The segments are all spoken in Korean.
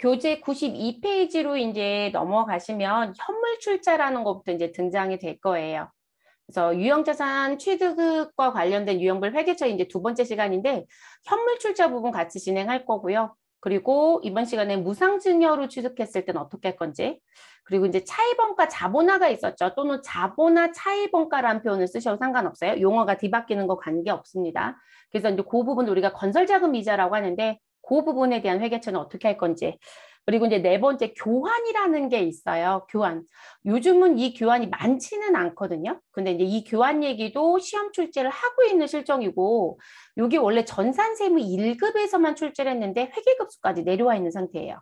교재 92페이지로 이제 넘어가시면 현물 출자라는 것부터 이제 등장이 될 거예요. 그래서 유형자산 취득과 관련된 유형별 회계처 이제 두 번째 시간인데 현물 출자 부분 같이 진행할 거고요. 그리고 이번 시간에 무상증여로 취득했을 땐 어떻게 할 건지 그리고 이제 차이범가 자본화가 있었죠. 또는 자본화 차이범가라는 표현을 쓰셔도 상관없어요. 용어가 뒤바뀌는 거 관계없습니다. 그래서 이제 그 부분 우리가 건설자금 이자라고 하는데 그 부분에 대한 회계처는 어떻게 할 건지 그리고 이제 네 번째 교환이라는 게 있어요. 교환. 요즘은 이 교환이 많지는 않거든요. 근데 이제 이 교환 얘기도 시험 출제를 하고 있는 실정이고 요게 원래 전산세무 1급에서만 출제를 했는데 회계급수까지 내려와 있는 상태예요.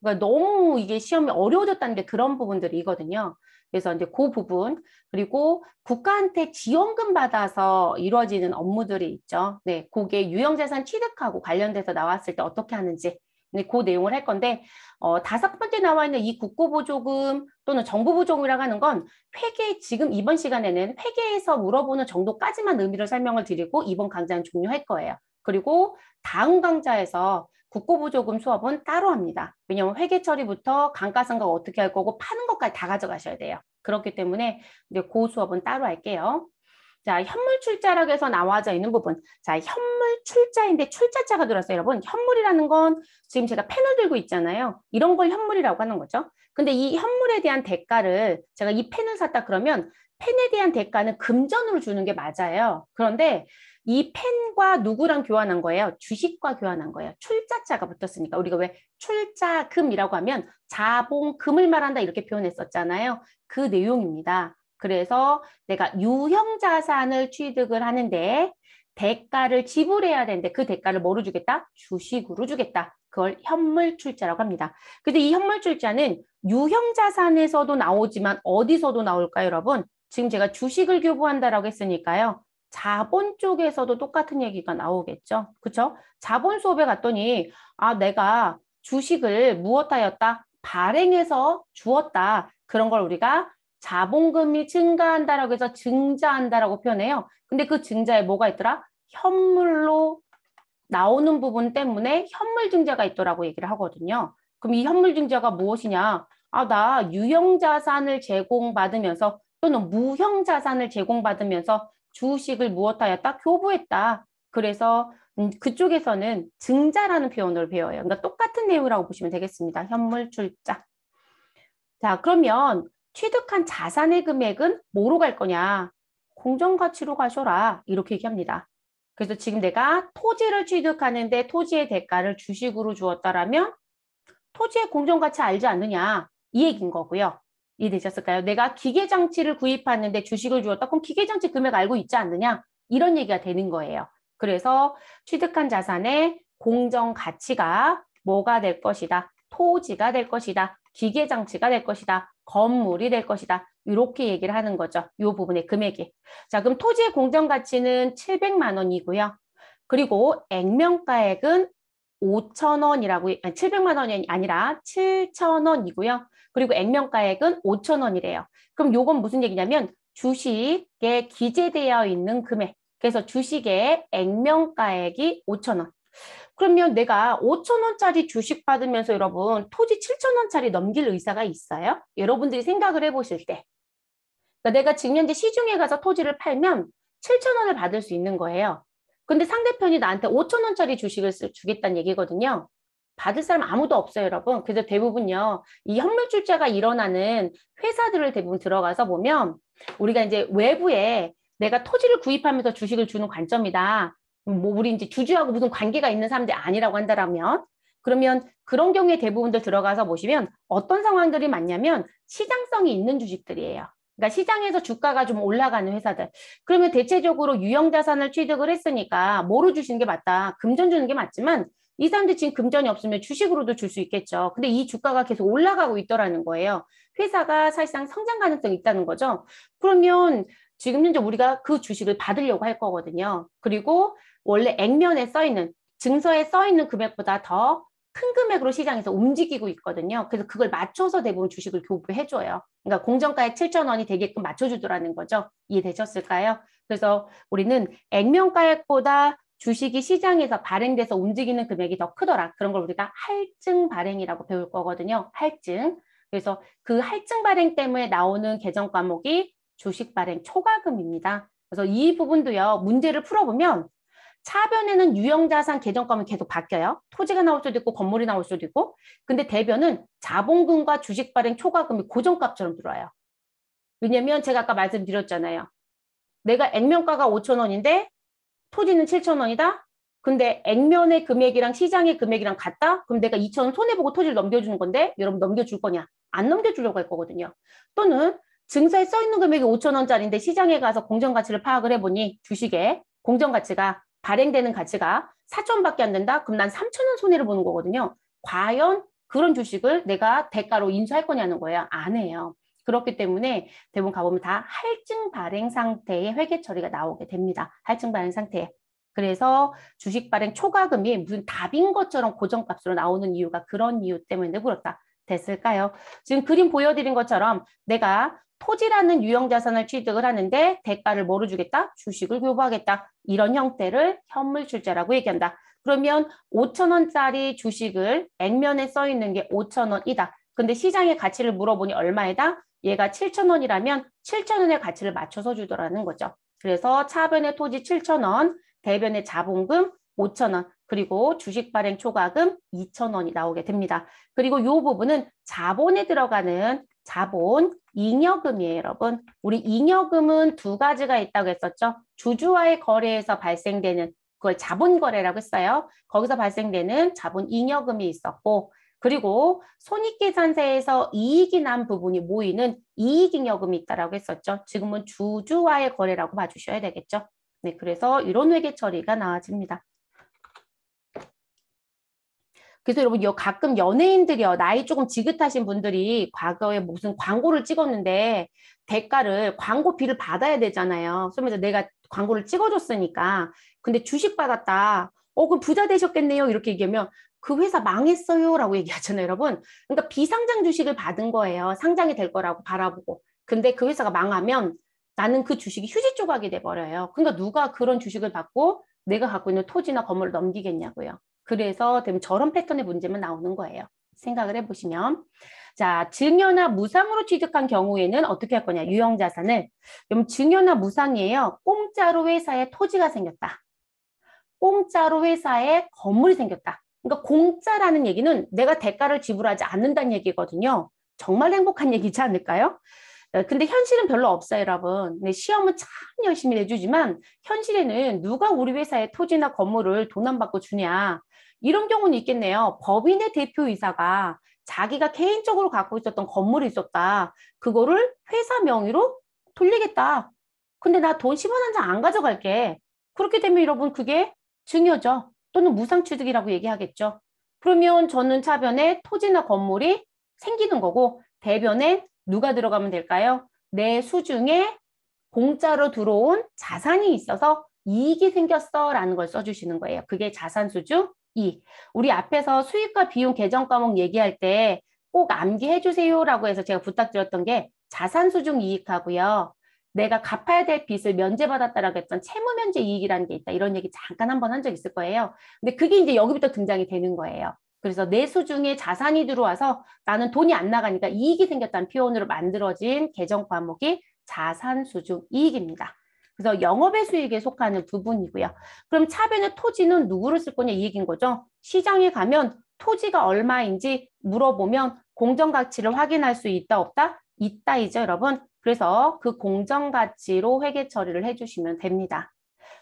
그러니까 너무 이게 시험이 어려워졌다는 게 그런 부분들이거든요. 그래서 이제 그 부분 그리고 국가한테 지원금 받아서 이루어지는 업무들이 있죠. 네, 그게 유형자산 취득하고 관련돼서 나왔을 때 어떻게 하는지 네, 그 내용을 할 건데 어, 다섯 번째 나와 있는 이 국고보조금 또는 정부보조금이라고 하는 건 회계 지금 이번 시간에는 회계에서 물어보는 정도까지만 의미를 설명을 드리고 이번 강좌는 종료할 거예요. 그리고 다음 강좌에서 국고보조금 수업은 따로 합니다. 왜냐하면 회계 처리부터 감가상각 어떻게 할 거고 파는 것까지 다 가져가셔야 돼요. 그렇기 때문에 이제 고 수업은 따로 할게요. 자, 현물출자라고 해서 나와져 있는 부분. 자, 현물출자인데 출자자가 들어왔어요. 여러분, 현물이라는 건 지금 제가 펜을 들고 있잖아요. 이런 걸 현물이라고 하는 거죠. 근데 이 현물에 대한 대가를 제가 이 펜을 샀다 그러면 펜에 대한 대가는 금전으로 주는 게 맞아요. 그런데 이 펜과 누구랑 교환한 거예요? 주식과 교환한 거예요. 출자자가 붙었으니까 우리가 왜 출자금이라고 하면 자본금을 말한다 이렇게 표현했었잖아요. 그 내용입니다. 그래서 내가 유형 자산을 취득을 하는데 대가를 지불해야 되는데 그 대가를 뭐로 주겠다? 주식으로 주겠다. 그걸 현물출자라고 합니다. 근데 이 현물출자는 유형자산에서도 나오지만 어디서도 나올까요, 여러분? 지금 제가 주식을 교부한다라고 했으니까요. 자본 쪽에서도 똑같은 얘기가 나오겠죠. 그렇죠? 자본 수업에 갔더니 아 내가 주식을 무엇하였다? 발행해서 주었다. 그런 걸 우리가 자본금이 증가한다라고 해서 증자한다라고 표현해요. 근데 그 증자에 뭐가 있더라? 현물로 나오는 부분 때문에 현물 증자가 있더라고 얘기를 하거든요. 그럼 이 현물 증자가 무엇이냐? 아, 나 유형 자산을 제공받으면서 또는 무형 자산을 제공받으면서 주식을무엇하여딱 교부했다. 그래서 음, 그쪽에서는 증자라는 표현을 배워요. 그러니까 똑같은 내용이라고 보시면 되겠습니다. 현물 출자. 자, 그러면 취득한 자산의 금액은 뭐로 갈 거냐? 공정가치로 가셔라. 이렇게 얘기합니다. 그래서 지금 내가 토지를 취득하는데 토지의 대가를 주식으로 주었다라면 토지의 공정가치 알지 않느냐 이 얘기인 거고요. 이해되셨을까요? 내가 기계장치를 구입하는데 주식을 주었다. 그럼 기계장치 금액 알고 있지 않느냐? 이런 얘기가 되는 거예요. 그래서 취득한 자산의 공정 가치가 뭐가 될 것이다. 토지가 될 것이다. 기계장치가 될 것이다. 건물이 될 것이다. 이렇게 얘기를 하는 거죠. 이 부분의 금액이. 자, 그럼 토지의 공정 가치는 700만 원이고요. 그리고 액면가액은 5천 원이라고 700만 원이 아니라 7천 원이고요. 그리고 액면가액은 5천 원이래요. 그럼 요건 무슨 얘기냐면 주식에 기재되어 있는 금액. 그래서 주식의 액면가액이 5천 원. 그러면 내가 5천 원짜리 주식 받으면서 여러분 토지 7천 원짜리 넘길 의사가 있어요? 여러분들이 생각을 해보실 때. 그러니까 내가 지금 현재 시중에 가서 토지를 팔면 7천 원을 받을 수 있는 거예요. 근데 상대편이 나한테 5천 원짜리 주식을 쓰, 주겠다는 얘기거든요. 받을 사람 아무도 없어요, 여러분. 그래서 대부분요, 이 현물출자가 일어나는 회사들을 대부분 들어가서 보면 우리가 이제 외부에 내가 토지를 구입하면서 주식을 주는 관점이다. 음, 뭐 우리 이제 주주하고 무슨 관계가 있는 사람들이 아니라고 한다라면 그러면 그런 경우에 대부분들 들어가서 보시면 어떤 상황들이 많냐면 시장성이 있는 주식들이에요. 그러니까 시장에서 주가가 좀 올라가는 회사들. 그러면 대체적으로 유형 자산을 취득을 했으니까 뭐로 주시는 게 맞다. 금전 주는 게 맞지만 이 사람들 지금 금전이 없으면 주식으로도 줄 수 있겠죠. 근데 이 주가가 계속 올라가고 있더라는 거예요. 회사가 사실상 성장 가능성이 있다는 거죠. 그러면 지금 현재 우리가 그 주식을 받으려고 할 거거든요. 그리고 원래 액면에 써 있는 증서에 써 있는 금액보다 더큰 금액으로 시장에서 움직이고 있거든요. 그래서 그걸 맞춰서 대부분 주식을 교부해줘요. 그러니까 공정가의 7천 원이 되게끔 맞춰주더라는 거죠. 이해되셨을까요? 그래서 우리는 액면가액보다 주식이 시장에서 발행돼서 움직이는 금액이 더 크더라. 그런 걸 우리가 할증 발행이라고 배울 거거든요. 할증. 그래서 그 할증 발행 때문에 나오는 계정 과목이 주식 발행 초과금입니다. 그래서 이 부분도요. 문제를 풀어보면 차변에는 유형자산 계정권은 계속 바뀌어요. 토지가 나올 수도 있고 건물이 나올 수도 있고. 근데 대변은 자본금과 주식 발행 초과금이 고정값처럼 들어와요. 왜냐면 제가 아까 말씀드렸잖아요. 내가 액면가가 5천 원인데 토지는 7천 원이다. 근데 액면의 금액이랑 시장의 금액이랑 같다? 그럼 내가 2천 원 손해보고 토지를 넘겨주는 건데 여러분 넘겨줄 거냐? 안 넘겨주려고 할 거거든요. 또는 증서에 써있는 금액이 5천 원짜리인데 시장에 가서 공정가치를 파악을 해보니 주식의 공정가치가 발행되는 가치가 4천밖에안 된다? 그럼 난 3천원 손해를 보는 거거든요. 과연 그런 주식을 내가 대가로 인수할 거냐는 거예요. 안 해요. 그렇기 때문에 대부분 가보면 다 할증 발행 상태의 회계 처리가 나오게 됩니다. 할증 발행 상태. 그래서 주식 발행 초과금이 무슨 답인 것처럼 고정값으로 나오는 이유가 그런 이유 때문에 그렇다. 됐을까요? 지금 그림 보여드린 것처럼 내가 토지라는 유형 자산을 취득을 하는데 대가를 뭐로 주겠다? 주식을 교부하겠다. 이런 형태를 현물출자라고 얘기한다. 그러면 5천 원짜리 주식을 액면에 써 있는 게 5천 원이다. 근데 시장의 가치를 물어보니 얼마이다? 얘가 7천 원이라면 7천 원의 가치를 맞춰서 주더라는 거죠. 그래서 차변의 토지 7천 원, 대변의 자본금 5천 원, 그리고 주식 발행 초과금 2천 원이 나오게 됩니다. 그리고 이 부분은 자본에 들어가는 자본, 잉여금이에요, 여러분. 우리 잉여금은 두 가지가 있다고 했었죠. 주주와의 거래에서 발생되는 그걸 자본 거래라고 했어요. 거기서 발생되는 자본 잉여금이 있었고 그리고 손익계산서에서 이익이 난 부분이 모이는 이익잉여금이 있다라고 했었죠. 지금은 주주와의 거래라고 봐주셔야 되겠죠. 네, 그래서 이런 회계 처리가 나와집니다. 그래서 여러분 여, 가끔 연예인들이요 나이 조금 지긋하신 분들이 과거에 무슨 광고를 찍었는데 대가를 광고비를 받아야 되잖아요. 그러면서 내가 광고를 찍어줬으니까 근데 주식 받았다. 어 그럼 부자 되셨겠네요. 이렇게 얘기하면 그 회사 망했어요라고 얘기하잖아요, 여러분. 그러니까 비상장 주식을 받은 거예요. 상장이 될 거라고 바라보고. 근데 그 회사가 망하면 나는 그 주식이 휴지 조각이 돼 버려요. 그러니까 누가 그런 주식을 받고 내가 갖고 있는 토지나 건물을 넘기겠냐고요. 그래서 되면 저런 패턴의 문제만 나오는 거예요. 생각을 해보시면 자 증여나 무상으로 취득한 경우에는 어떻게 할 거냐 유형자산을 그럼 증여나 무상이에요 공짜로 회사에 토지가 생겼다 공짜로 회사에 건물이 생겼다 그러니까 공짜라는 얘기는 내가 대가를 지불하지 않는다는 얘기거든요 정말 행복한 얘기지 않을까요? 어, 근데 현실은 별로 없어요 여러분 근데 시험은 참 열심히 내주지만 현실에는 누가 우리 회사에 토지나 건물을 돈 안 받고 주냐 이런 경우는 있겠네요. 법인의 대표이사가 자기가 개인적으로 갖고 있었던 건물이 있었다. 그거를 회사 명의로 돌리겠다. 근데 나 돈 10원 한 장 안 가져갈게. 그렇게 되면 여러분 그게 증여죠. 또는 무상취득이라고 얘기하겠죠. 그러면 저는 차변에 토지나 건물이 생기는 거고 대변에 누가 들어가면 될까요? 내 수중에 공짜로 들어온 자산이 있어서 이익이 생겼어 라는 걸 써주시는 거예요. 그게 자산수주 2. 우리 앞에서 수익과 비용 계정 과목 얘기할 때 꼭 암기해 주세요라고 해서 제가 부탁드렸던 게 자산 수중 이익하고요. 내가 갚아야 될 빚을 면제받았다라고 했던 채무 면제 이익이라는 게 있다. 이런 얘기 잠깐 한 번 한 적 있을 거예요. 근데 그게 이제 여기부터 등장이 되는 거예요. 그래서 내수 중에 자산이 들어와서 나는 돈이 안 나가니까 이익이 생겼다는 표현으로 만들어진 계정 과목이 자산 수중 이익입니다. 그래서 영업의 수익에 속하는 부분이고요. 그럼 차변의 토지는 누구를 쓸 거냐 이 얘기인 거죠. 시장에 가면 토지가 얼마인지 물어보면 공정가치를 확인할 수 있다 없다? 있다이죠 여러분. 그래서 그 공정가치로 회계 처리를 해주시면 됩니다.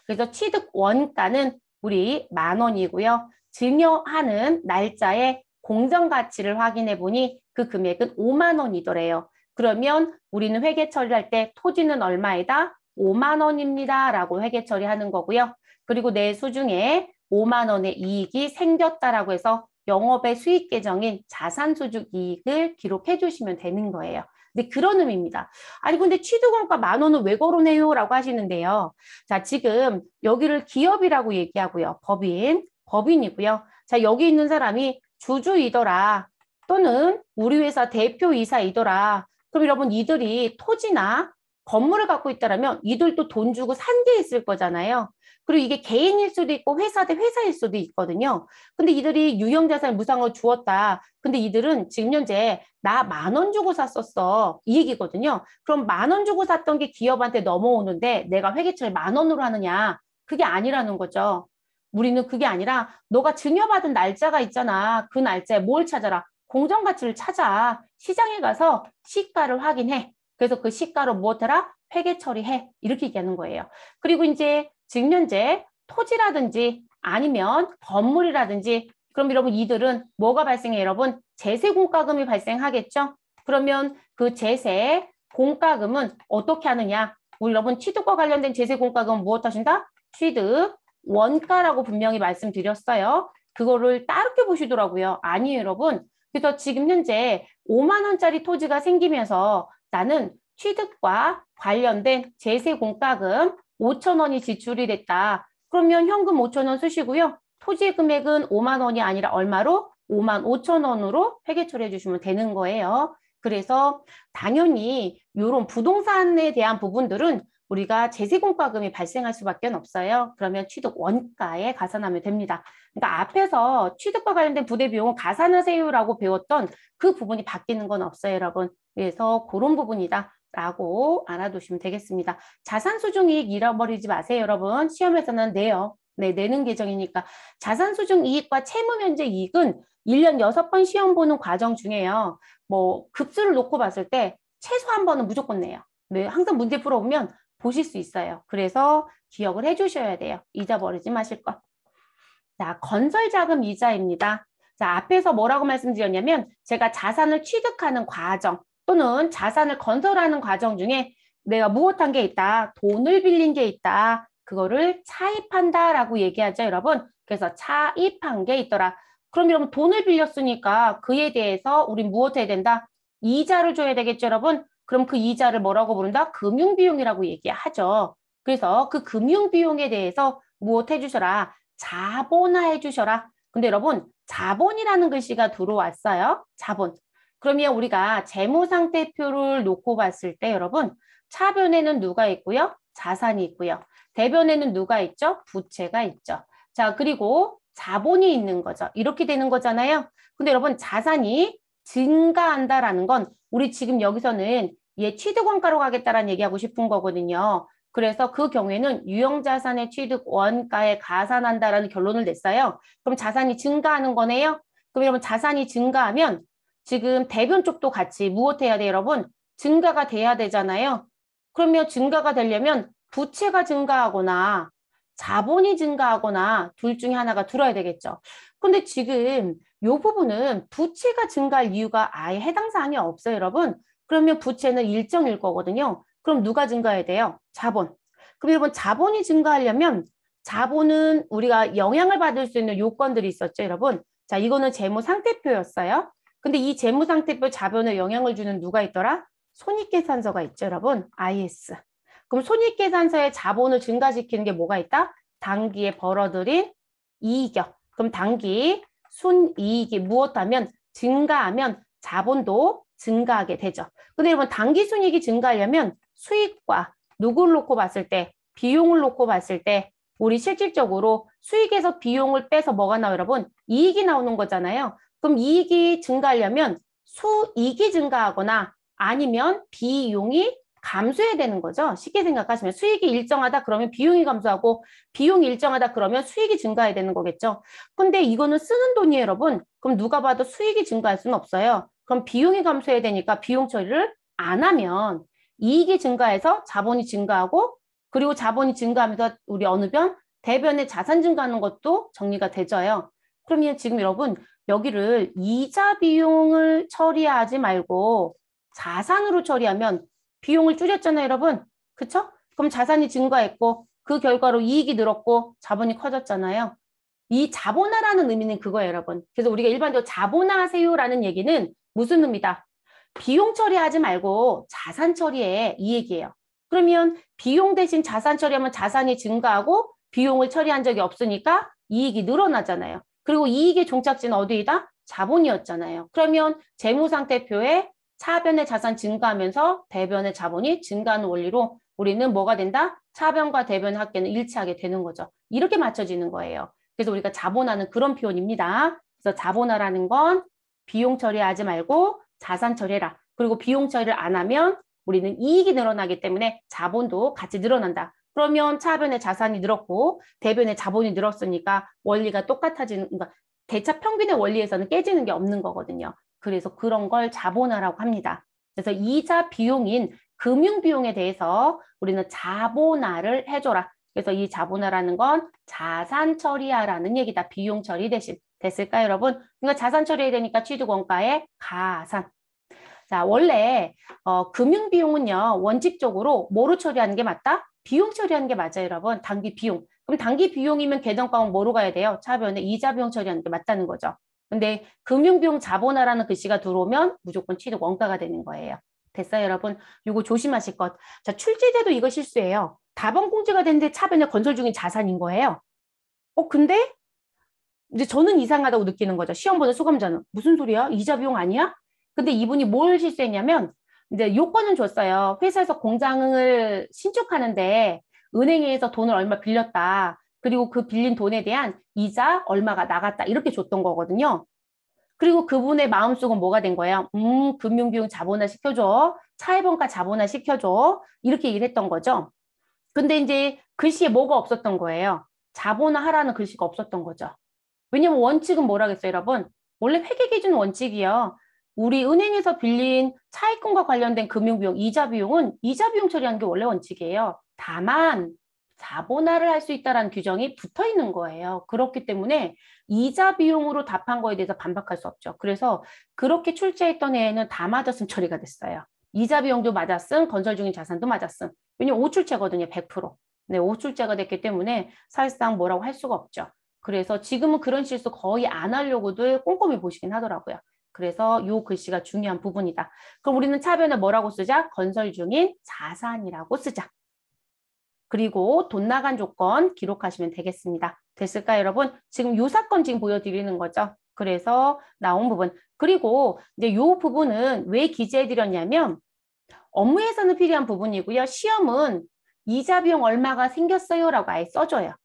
그래서 취득 원가는 우리 만 원이고요. 증여하는 날짜에 공정가치를 확인해 보니 그 금액은 5만 원이더래요. 그러면 우리는 회계 처리할 때 토지는 얼마이다? 5만 원입니다. 라고 회계 처리하는 거고요. 그리고 내수 중에 5만 원의 이익이 생겼다라고 해서 영업의 수익 계정인 자산 소득 이익을 기록해 주시면 되는 거예요. 근데 그런 의미입니다. 아니 근데 취득원가 만 원은 왜 거론해요? 라고 하시는데요. 자 지금 여기를 기업이라고 얘기하고요. 법인, 법인이고요. 자 여기 있는 사람이 주주이더라 또는 우리 회사 대표이사이더라 그럼 여러분 이들이 토지나 건물을 갖고 있다라면 이들도 돈 주고 산 게 있을 거잖아요. 그리고 이게 개인일 수도 있고 회사 대 회사일 수도 있거든요. 근데 이들이 유형자산 무상으로 주었다. 근데 이들은 지금 현재 나 만 원 주고 샀었어. 이 얘기거든요. 그럼 만 원 주고 샀던 게 기업한테 넘어오는데 내가 회계처리만 원으로 하느냐. 그게 아니라는 거죠. 우리는 그게 아니라 너가 증여받은 날짜가 있잖아. 그 날짜에 뭘 찾아라. 공정가치를 찾아. 시장에 가서 시가를 확인해. 그래서 그 시가로 무엇해라? 회계 처리해. 이렇게 얘기하는 거예요. 그리고 이제 직면제, 토지라든지 아니면 건물이라든지 그럼 여러분 이들은 뭐가 발생해 여러분? 재세공과금이 발생하겠죠? 그러면 그 재세 공과금은 어떻게 하느냐? 우리 여러분 취득과 관련된 재세공과금은 무엇 하신다? 취득 원가라고 분명히 말씀드렸어요. 그거를 따르게 보시더라고요. 아니 여러분. 그래서 지금 현재 5만 원짜리 토지가 생기면서 나는 취득과 관련된 제세공과금 5천 원이 지출이 됐다. 그러면 현금 5천 원 쓰시고요. 토지 금액은 5만 원이 아니라 얼마로? 5만 5천 원으로 회계 처리해 주시면 되는 거예요. 그래서 당연히 이런 부동산에 대한 부분들은 우리가 제세공과금이 발생할 수밖에 없어요. 그러면 취득 원가에 가산하면 됩니다. 그러니까 앞에서 취득과 관련된 부대 비용은 가산하세요라고 배웠던 그 부분이 바뀌는 건 없어요, 여러분. 그래서 그런 부분이다. 라고 알아두시면 되겠습니다. 자산 수중이익 잃어버리지 마세요, 여러분. 시험에서는 내요. 네, 내는 계정이니까. 자산 수중 이익과 채무 면제 이익은 1년6번 시험 보는 과정 중에요. 뭐 급수를 놓고 봤을 때 최소 한 번은 무조건 내요. 네, 항상 문제 풀어오면 보실 수 있어요. 그래서 기억을 해주셔야 돼요. 잊어버리지 마실 것. 자, 건설자금 이자입니다. 자, 앞에서 뭐라고 말씀드렸냐면 제가 자산을 취득하는 과정, 또는 자산을 건설하는 과정 중에 내가 무엇한 게 있다, 돈을 빌린 게 있다, 그거를 차입한다라고 얘기하죠, 여러분. 그래서 차입한 게 있더라. 그럼 여러분 돈을 빌렸으니까 그에 대해서 우리 무엇 해야 된다? 이자를 줘야 되겠죠, 여러분? 그럼 그 이자를 뭐라고 부른다? 금융비용이라고 얘기하죠. 그래서 그 금융비용에 대해서 무엇 해주셔라? 자본화 해주셔라. 근데 여러분 자본이라는 글씨가 들어왔어요. 자본. 그러면 우리가 재무상태표를 놓고 봤을 때 여러분 차변에는 누가 있고요? 자산이 있고요. 대변에는 누가 있죠? 부채가 있죠. 자 그리고 자본이 있는 거죠. 이렇게 되는 거잖아요. 근데 여러분 자산이 증가한다라는 건 우리 지금 여기서는 얘 취득원가로 가겠다라는 얘기하고 싶은 거거든요. 그래서 그 경우에는 유형자산의 취득원가에 가산한다라는 결론을 냈어요. 그럼 자산이 증가하는 거네요. 그럼 여러분 자산이 증가하면 지금 대변 쪽도 같이 무엇해야 돼 여러분? 증가가 돼야 되잖아요. 그러면 증가가 되려면 부채가 증가하거나 자본이 증가하거나 둘 중에 하나가 들어야 되겠죠. 근데 지금 이 부분은 부채가 증가할 이유가 아예 해당 사항이 없어요, 여러분. 그러면 부채는 일정일 거거든요. 그럼 누가 증가해야 돼요? 자본. 그럼 여러분 자본이 증가하려면 자본은 우리가 영향을 받을 수 있는 요건들이 있었죠, 여러분. 자, 이거는 재무 상태표였어요. 근데 이 재무상태표 자본에 영향을 주는 누가 있더라? 손익계산서가 있죠, 여러분. IS. 그럼 손익계산서의 자본을 증가시키는 게 뭐가 있다? 당기에 벌어들인 이익역. 그럼 당기 순이익이 무엇하면 증가하면 자본도 증가하게 되죠. 근데 여러분 당기 순이익이 증가하려면 수익과 누구를 놓고 봤을 때 비용을 놓고 봤을 때 우리 실질적으로 수익에서 비용을 빼서 뭐가 나와 요 여러분? 이익이 나오는 거잖아요. 그럼 이익이 증가하려면 수익이 증가하거나 아니면 비용이 감소해야 되는 거죠. 쉽게 생각하시면 수익이 일정하다 그러면 비용이 감소하고 비용이 일정하다 그러면 수익이 증가해야 되는 거겠죠. 근데 이거는 쓰는 돈이에요, 여러분. 그럼 누가 봐도 수익이 증가할 수는 없어요. 그럼 비용이 감소해야 되니까 비용 처리를 안 하면 이익이 증가해서 자본이 증가하고 그리고 자본이 증가하면서 우리 어느 변대변에 자산 증가하는 것도 정리가 되죠 그러면 지금 여러분 여기를 이자 비용을 처리하지 말고 자산으로 처리하면 비용을 줄였잖아요, 여러분. 그쵸? 그럼 자산이 증가했고 그 결과로 이익이 늘었고 자본이 커졌잖아요. 이 자본화라는 의미는 그거예요, 여러분. 그래서 우리가 일반적으로 자본화하세요라는 얘기는 무슨 의미다? 비용 처리하지 말고 자산 처리해 이 얘기예요. 그러면 비용 대신 자산 처리하면 자산이 증가하고 비용을 처리한 적이 없으니까 이익이 늘어나잖아요. 그리고 이익의 종착지는 어디이다? 자본이었잖아요. 그러면 재무상태표에 차변의 자산 증가하면서 대변의 자본이 증가하는 원리로 우리는 뭐가 된다? 차변과 대변 합계는 일치하게 되는 거죠. 이렇게 맞춰지는 거예요. 그래서 우리가 자본화는 그런 표현입니다. 그래서 자본화라는 건 비용 처리하지 말고 자산 처리해라. 그리고 비용 처리를 안 하면 우리는 이익이 늘어나기 때문에 자본도 같이 늘어난다. 그러면 차변의 자산이 늘었고 대변의 자본이 늘었으니까 원리가 똑같아지는 그러니까 대차 평균의 원리에서는 깨지는 게 없는 거거든요. 그래서 그런 걸 자본화라고 합니다. 그래서 이자 비용인 금융 비용에 대해서 우리는 자본화를 해줘라. 그래서 이 자본화라는 건 자산 처리하라는 얘기다. 비용 처리 대신 됐을까요, 여러분? 그러니까 자산 처리해야 되니까 취득원가에 가산. 자, 원래 어, 금융 비용은요. 원칙적으로 뭐로 처리하는 게 맞다? 비용 처리하는 게 맞아요, 여러분. 단기 비용. 그럼 단기 비용이면 계정 과목 뭐로 가야 돼요? 차변에 이자 비용 처리하는 게 맞다는 거죠. 근데 금융 비용 자본화라는 글씨가 들어오면 무조건 취득 원가가 되는 거예요. 됐어요, 여러분. 이거 조심하실 것. 자, 출제제도 이거 실수예요. 다번공제가 됐는데 차변에 건설 중인 자산인 거예요. 어, 근데 이제 저는 이상하다고 느끼는 거죠. 시험 보는 수감자는 무슨 소리야? 이자 비용 아니야? 근데 이분이 뭘 실수했냐면 이제 요건은 줬어요. 회사에서 공장을 신축하는데 은행에서 돈을 얼마 빌렸다. 그리고 그 빌린 돈에 대한 이자 얼마가 나갔다. 이렇게 줬던 거거든요. 그리고 그분의 마음속은 뭐가 된 거예요? 음, 금융비용 자본화 시켜줘. 차해 b o 가 자본화 시켜줘. 이렇게 얘기를 했던 거죠. 근데 이제 글씨에 뭐가 없었던 거예요? 자본화 하라는 글씨가 없었던 거죠. 왜냐면 원칙은 뭐라겠어요, 여러분? 원래 회계 기준 원칙이요. 우리 은행에서 빌린 차입금과 관련된 금융비용, 이자 비용은 이자 비용 처리하는 게 원래 원칙이에요. 다만 자본화를 할 수 있다는 규정이 붙어 있는 거예요. 그렇기 때문에 이자 비용으로 답한 거에 대해서 반박할 수 없죠. 그래서 그렇게 출제했던 애에는 다 맞았음 처리가 됐어요. 이자 비용도 맞았음, 건설 중인 자산도 맞았음. 왜냐면 오출제거든요, 100%. 네, 오출제가 됐기 때문에 사실상 뭐라고 할 수가 없죠. 그래서 지금은 그런 실수 거의 안 하려고들 꼼꼼히 보시긴 하더라고요. 그래서 요 글씨가 중요한 부분이다. 그럼 우리는 차변에 뭐라고 쓰자? 건설 중인 자산이라고 쓰자. 그리고 돈 나간 조건 기록하시면 되겠습니다. 됐을까요, 여러분? 지금 요 사건 지금 보여드리는 거죠. 그래서 나온 부분. 그리고 이제 요 부분은 왜 기재해드렸냐면 업무에서는 필요한 부분이고요. 시험은 이자 비용 얼마가 생겼어요라고 아예 써줘요.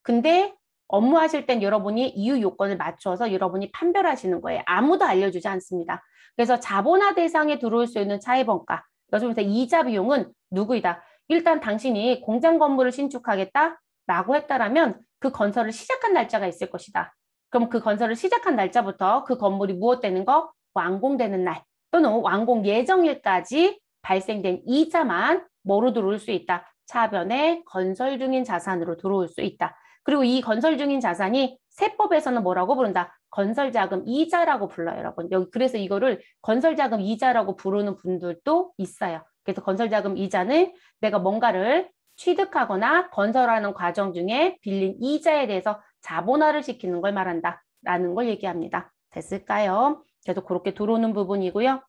근데 업무하실 땐 여러분이 이유 요건을 맞춰서 여러분이 판별하시는 거예요. 아무도 알려주지 않습니다. 그래서 자본화 대상에 들어올 수 있는 차입원가, 여기서 이자 비용은 누구이다. 일단 당신이 공장 건물을 신축하겠다라고 했다라면 그 건설을 시작한 날짜가 있을 것이다. 그럼 그 건설을 시작한 날짜부터 그 건물이 무엇되는 거, 완공되는 날 또는 완공 예정일까지 발생된 이자만 뭐로 들어올 수 있다. 차변에 건설 중인 자산으로 들어올 수 있다. 그리고 이 건설 중인 자산이 세법에서는 뭐라고 부른다? 건설자금 이자라고 불러요, 여러분. 여기 그래서 이거를 건설자금 이자라고 부르는 분들도 있어요. 그래서 건설자금 이자는 내가 뭔가를 취득하거나 건설하는 과정 중에 빌린 이자에 대해서 자본화를 시키는 걸 말한다라는 걸 얘기합니다. 됐을까요? 계속 그렇게 들어오는 부분이고요.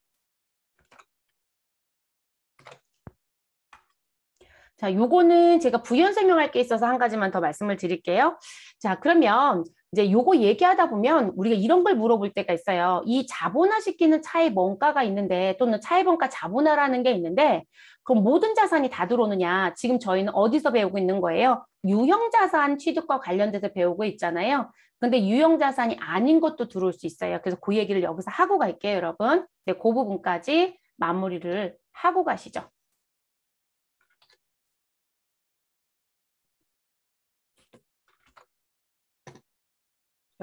자, 요거는 제가 부연 설명할 게 있어서 한 가지만 더 말씀을 드릴게요. 자, 그러면 이제 요거 얘기하다 보면 우리가 이런 걸 물어볼 때가 있어요. 이 자본화 시키는 차의 원가가 있는데 또는 차의 원가 자본화라는 게 있는데 그럼 모든 자산이 다 들어오느냐? 지금 저희는 어디서 배우고 있는 거예요? 유형 자산 취득과 관련돼서 배우고 있잖아요. 근데 유형 자산이 아닌 것도 들어올 수 있어요. 그래서 그 얘기를 여기서 하고 갈게요, 여러분. 네, 그 부분까지 마무리를 하고 가시죠.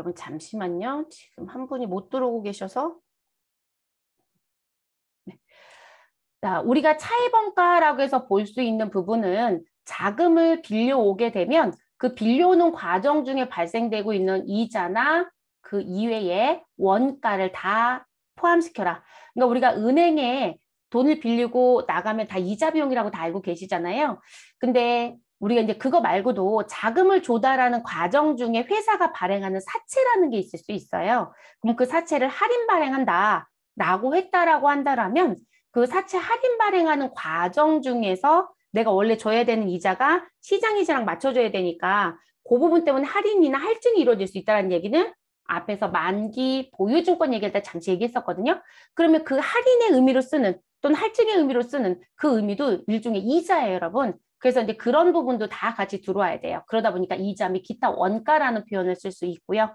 여러분 잠시만요. 지금 한 분이 못 들어오고 계셔서 네. 자, 우리가 차입원가라고 해서 볼 수 있는 부분은 자금을 빌려오게 되면 그 빌려오는 과정 중에 발생되고 있는 이자나 그 이외의 원가를 다 포함시켜라. 그러니까 우리가 은행에 돈을 빌리고 나가면 다 이자 비용이라고 다 알고 계시잖아요. 근데 우리가 이제 그거 말고도 자금을 조달하는 과정 중에 회사가 발행하는 사채라는 게 있을 수 있어요. 그럼 그 사채를 할인 발행한다라고 했다라고 한다라면 그 사채 할인 발행하는 과정 중에서 내가 원래 줘야 되는 이자가 시장 이자랑 맞춰줘야 되니까 그 부분 때문에 할인이나 할증이 이루어질 수 있다는 얘기는 앞에서 만기 보유증권 얘기할 때 잠시 얘기했었거든요. 그러면 그 할인의 의미로 쓰는 또는 할증의 의미로 쓰는 그 의미도 일종의 이자예요, 여러분. 그래서 이제 그런 부분도 다 같이 들어와야 돼요. 그러다 보니까 이자 및 기타 원가라는 표현을 쓸 수 있고요.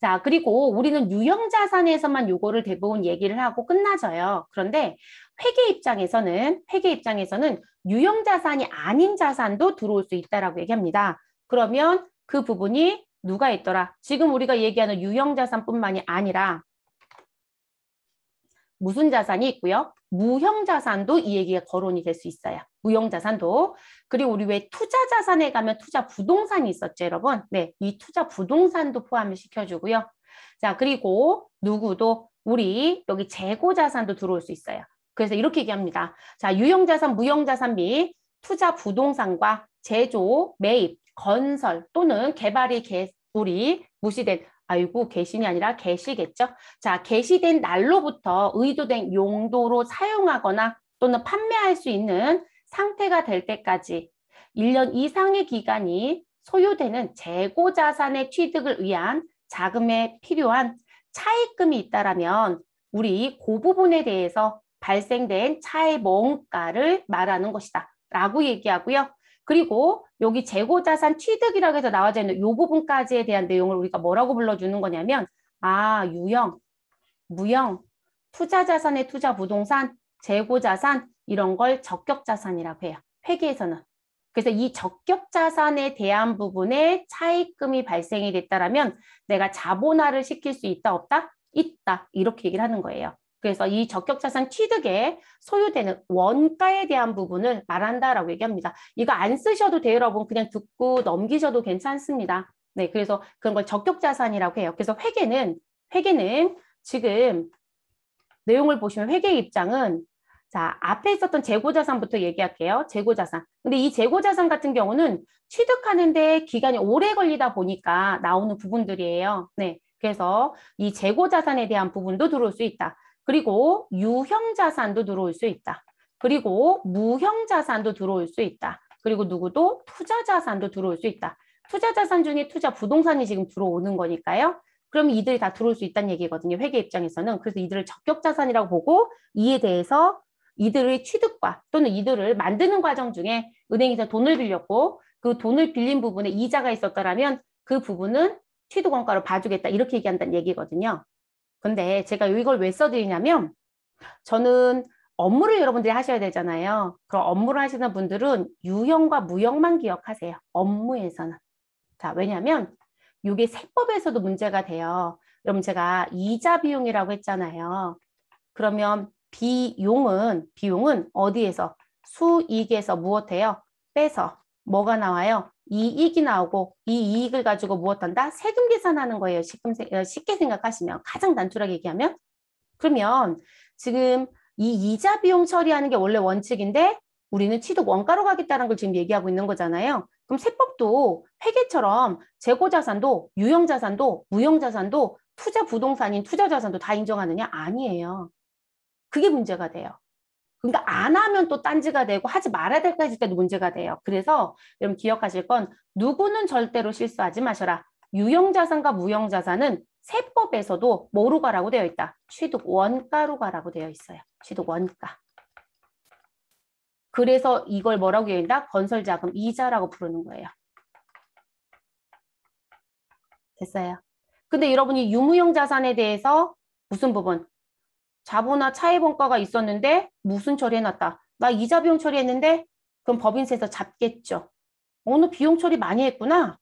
자, 그리고 우리는 유형 자산에서만 요거를 대부분 얘기를 하고 끝나져요. 그런데 회계 입장에서는 회계 입장에서는 유형 자산이 아닌 자산도 들어올 수 있다라고 얘기합니다. 그러면 그 부분이 누가 있더라? 지금 우리가 얘기하는 유형 자산뿐만이 아니라 무슨 자산이 있고요? 무형 자산도 이 얘기가 거론이 될 수 있어요. 무형자산도 그리고 우리 왜 투자자산에 가면 투자 부동산이 있었죠 여러분 네이 투자 부동산도 포함을 시켜주고요 자 그리고 누구도 우리 여기 재고자산도 들어올 수 있어요 그래서 이렇게 얘기합니다 자 유형자산 무형자산 및 투자 부동산과 제조 매입 건설 또는 개발이 개, 우리 무시된 아이고 개신이 아니라 개시겠죠. 자 개시된 날로부터 의도된 용도로 사용하거나 또는 판매할 수 있는 상태가 될 때까지 1년 이상의 기간이 소요되는 재고자산의 취득을 위한 자금에 필요한 차입금이 있다라면 우리 그 부분에 대해서 발생된 차의 뭔가를 말하는 것이다 라고 얘기하고요. 그리고 여기 재고자산 취득이라고 해서 나와져 있는 요 부분까지에 대한 내용을 우리가 뭐라고 불러주는 거냐면 아 유형, 무형, 투자자산의 투자 부동산, 재고자산, 이런 걸 적격 자산이라고 해요. 회계에서는. 그래서 이 적격 자산에 대한 부분에 차익금이 발생이 됐다라면 내가 자본화를 시킬 수 있다 없다? 있다. 이렇게 얘기를 하는 거예요. 그래서 이 적격자산 취득에 소요되는 원가에 대한 부분을 말한다라고 얘기합니다. 이거 안 쓰셔도 돼요, 여러분. 그냥 듣고 넘기셔도 괜찮습니다. 네, 그래서 그런 걸 적격자산이라고 해요. 그래서 회계는 회계는 지금 내용을 보시면 회계 입장은 자, 앞에 있었던 재고자산부터 얘기할게요. 재고자산. 근데 이 재고자산 같은 경우는 취득하는데 기간이 오래 걸리다 보니까 나오는 부분들이에요. 네. 그래서 이 재고자산에 대한 부분도 들어올 수 있다. 그리고 유형자산도 들어올 수 있다. 그리고 무형자산도 들어올 수 있다. 그리고 누구도 투자자산도 들어올 수 있다. 투자자산 중에 투자 부동산이 지금 들어오는 거니까요. 그럼 이들이 다 들어올 수 있다는 얘기거든요. 회계 입장에서는. 그래서 이들을 적격자산이라고 보고 이에 대해서 이들의 취득과 또는 이들을 만드는 과정 중에 은행에서 돈을 빌렸고 그 돈을 빌린 부분에 이자가 있었더라면 그 부분은 취득원가로 봐주겠다 이렇게 얘기한다는 얘기거든요. 근데 제가 이걸 왜 써드리냐면 저는 업무를 여러분들이 하셔야 되잖아요. 그럼 업무를 하시는 분들은 유형과 무형만 기억하세요. 업무에서는. 자, 왜냐면 이게 세법에서도 문제가 돼요. 여러분 제가 이자 비용이라고 했잖아요. 그러면 비용은 비용은 어디에서 수익에서 무엇해요? 빼서 뭐가 나와요? 이익이 나오고 이 이익을 가지고 무엇한다? 세금 계산하는 거예요. 세금 어, 쉽게 생각하시면 가장 단출하게 얘기하면 그러면 지금 이 이자 비용 처리하는 게 원래 원칙인데 우리는 취득 원가로 가겠다는 걸 지금 얘기하고 있는 거잖아요. 그럼 세법도 회계처럼 재고자산도 유형자산도 무형자산도 투자 부동산인 투자자산도 다 인정하느냐? 아니에요. 그게 문제가 돼요. 그러니까 안 하면 또 딴지가 되고 하지 말아야 될까 지 때도 문제가 돼요. 그래서 여러분 기억하실 건 누구는 절대로 실수하지 마셔라. 유형자산과 무형자산은 세법에서도 뭐로 가라고 되어 있다. 취득 원가로 가라고 되어 있어요. 취득 원가. 그래서 이걸 뭐라고 얘기한다? 건설자금 이자라고 부르는 거예요. 됐어요. 근데 여러분이 유무형 자산에 대해서 무슨 부분? 자본화 차해본가가 있었는데 무슨 처리해놨다. 나 이자 비용 처리했는데 그럼 법인세에서 잡겠죠. 어느 비용 처리 많이 했구나.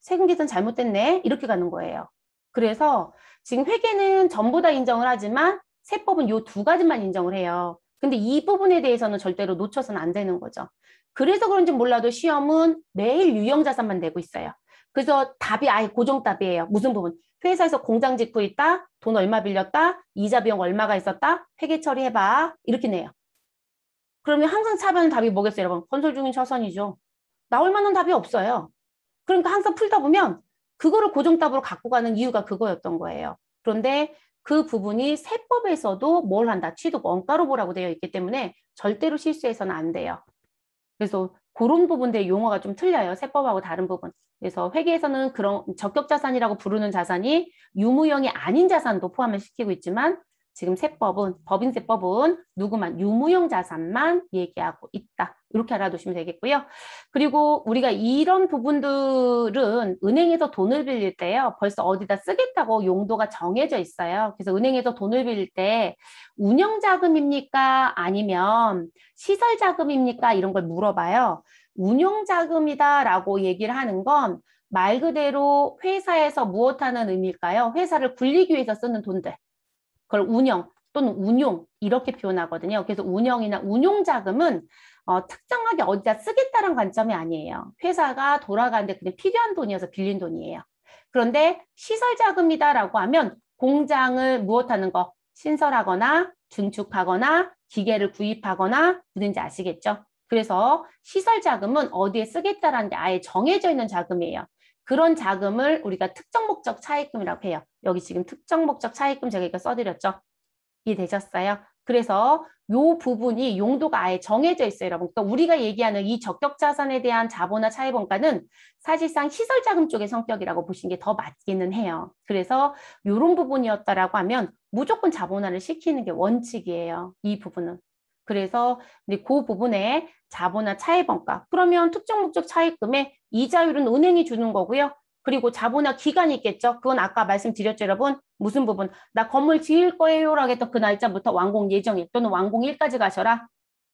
세금 계산 잘못됐네. 이렇게 가는 거예요. 그래서 지금 회계는 전부 다 인정을 하지만 세법은 요 두 가지만 인정을 해요. 근데 이 부분에 대해서는 절대로 놓쳐서는 안 되는 거죠. 그래서 그런지 몰라도 시험은 매일 유형자산만 내고 있어요. 그래서 답이 아예 고정답이에요. 무슨 부분? 회사에서 공장 직구 있다, 돈 얼마 빌렸다, 이자 비용 얼마가 있었다, 회계 처리해봐 이렇게 내요. 그러면 항상 차변 별 답이 뭐겠어요 여러분? 건설 중인 처선이죠. 나올 만한 답이 없어요. 그러니까 항상 풀다 보면 그거를 고정답으로 갖고 가는 이유가 그거였던 거예요. 그런데 그 부분이 세법에서도 뭘 한다 취득 원가로 보라고 되어 있기 때문에 절대로 실수해서는 안 돼요. 그래서 그런 부분들 의 용어가 좀 틀려요. 세법하고 다른 부분. 그래서 회계에서는 그런 적격 자산이라고 부르는 자산이 유무형이 아닌 자산도 포함을 시키고 있지만 지금 세법은 법인세법은 누구만 유무형 자산만 얘기하고 있다. 이렇게 알아두시면 되겠고요. 그리고 우리가 이런 부분들은 은행에서 돈을 빌릴 때요. 벌써 어디다 쓰겠다고 용도가 정해져 있어요. 그래서 은행에서 돈을 빌릴 때 운영자금입니까? 아니면 시설자금입니까? 이런 걸 물어봐요. 운영자금이다라고 얘기를 하는 건 말 그대로 회사에서 무엇하는 의미일까요? 회사를 굴리기 위해서 쓰는 돈들. 그걸 운영 또는 운용 이렇게 표현하거든요. 그래서 운영이나 운용 자금은 어, 특정하게 어디다 쓰겠다는 관점이 아니에요. 회사가 돌아가는데 그냥 필요한 돈이어서 빌린 돈이에요. 그런데 시설 자금이다라고 하면 공장을 무엇하는 거 신설하거나 증축하거나 기계를 구입하거나 무슨지 아시겠죠? 그래서 시설 자금은 어디에 쓰겠다라는 게 아예 정해져 있는 자금이에요. 그런 자금을 우리가 특정 목적 차입금이라고 해요. 여기 지금 특정 목적 차입금 제가 이거 써드렸죠. 이해되셨어요? 그래서 요 부분이 용도가 아예 정해져 있어요, 여러분. 그러니까 우리가 얘기하는 이 적격 자산에 대한 자본화 차입 원가는 사실상 시설 자금 쪽의 성격이라고 보시는 게 더 맞기는 해요. 그래서 요런 부분이었다라고 하면 무조건 자본화를 시키는 게 원칙이에요. 이 부분은 그래서 근데 그 부분에 자본화 차입원가 그러면 특정 목적 차입금에 이자율은 은행이 주는 거고요. 그리고 자본화 기간이 있겠죠. 그건 아까 말씀드렸죠, 여러분. 무슨 부분? 나 건물 지을 거예요라고 했던 그 날짜부터 완공 예정일 또는 완공일까지 가셔라.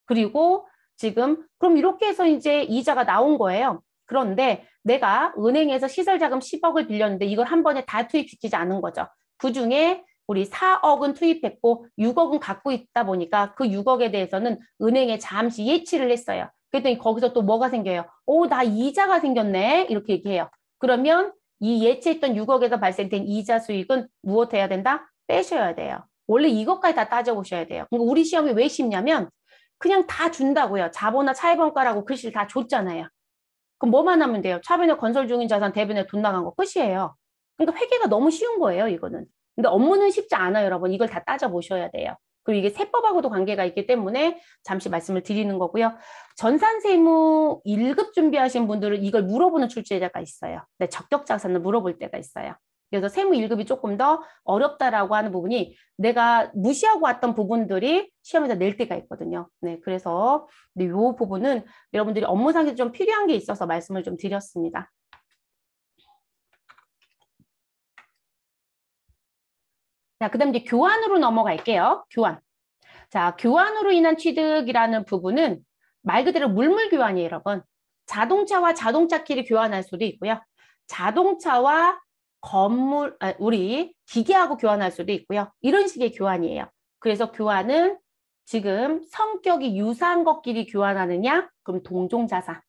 그리고 지금 그럼 이렇게 해서 이제 이자가 나온 거예요. 그런데 내가 은행에서 시설 자금 10억을 빌렸는데 이걸 한 번에 다 투입시키지 않은 거죠. 그중에 우리 4억은 투입했고 6억은 갖고 있다 보니까 그 6억에 대해서는 은행에 잠시 예치를 했어요. 그랬더니 거기서 또 뭐가 생겨요? 오, 나 이자가 생겼네. 이렇게 얘기해요. 그러면 이 예치했던 6억에서 발생된 이자 수익은 무엇해야 된다? 빼셔야 돼요. 원래 이것까지 다 따져보셔야 돼요. 그러니까 우리 시험이 왜 쉽냐면 그냥 다 준다고요. 자본화 차해번가라고 글씨를 다 줬잖아요. 그럼 뭐만 하면 돼요? 차변에 건설 중인 자산 대변에 돈 나간 거 끝이에요. 그러니까 회계가 너무 쉬운 거예요, 이거는. 근데 업무는 쉽지 않아요, 여러분. 이걸 다 따져보셔야 돼요. 그리고 이게 세법하고도 관계가 있기 때문에 잠시 말씀을 드리는 거고요. 전산세무 1급 준비하신 분들은 이걸 물어보는 출제자가 있어요. 네, 적격자산을 물어볼 때가 있어요. 그래서 세무 1급이 조금 더 어렵다라고 하는 부분이 내가 무시하고 왔던 부분들이 시험에서 낼 때가 있거든요. 네, 그래서 이 네, 부분은 여러분들이 업무상에서 좀 필요한 게 있어서 말씀을 좀 드렸습니다. 자, 그 다음 이제 교환으로 넘어갈게요. 교환. 자, 교환으로 인한 취득이라는 부분은 말 그대로 물물 교환이에요, 여러분. 자동차와 자동차끼리 교환할 수도 있고요. 자동차와 건물, 아, 우리 기계하고 교환할 수도 있고요. 이런 식의 교환이에요. 그래서 교환은 지금 성격이 유사한 것끼리 교환하느냐? 그럼 동종자산.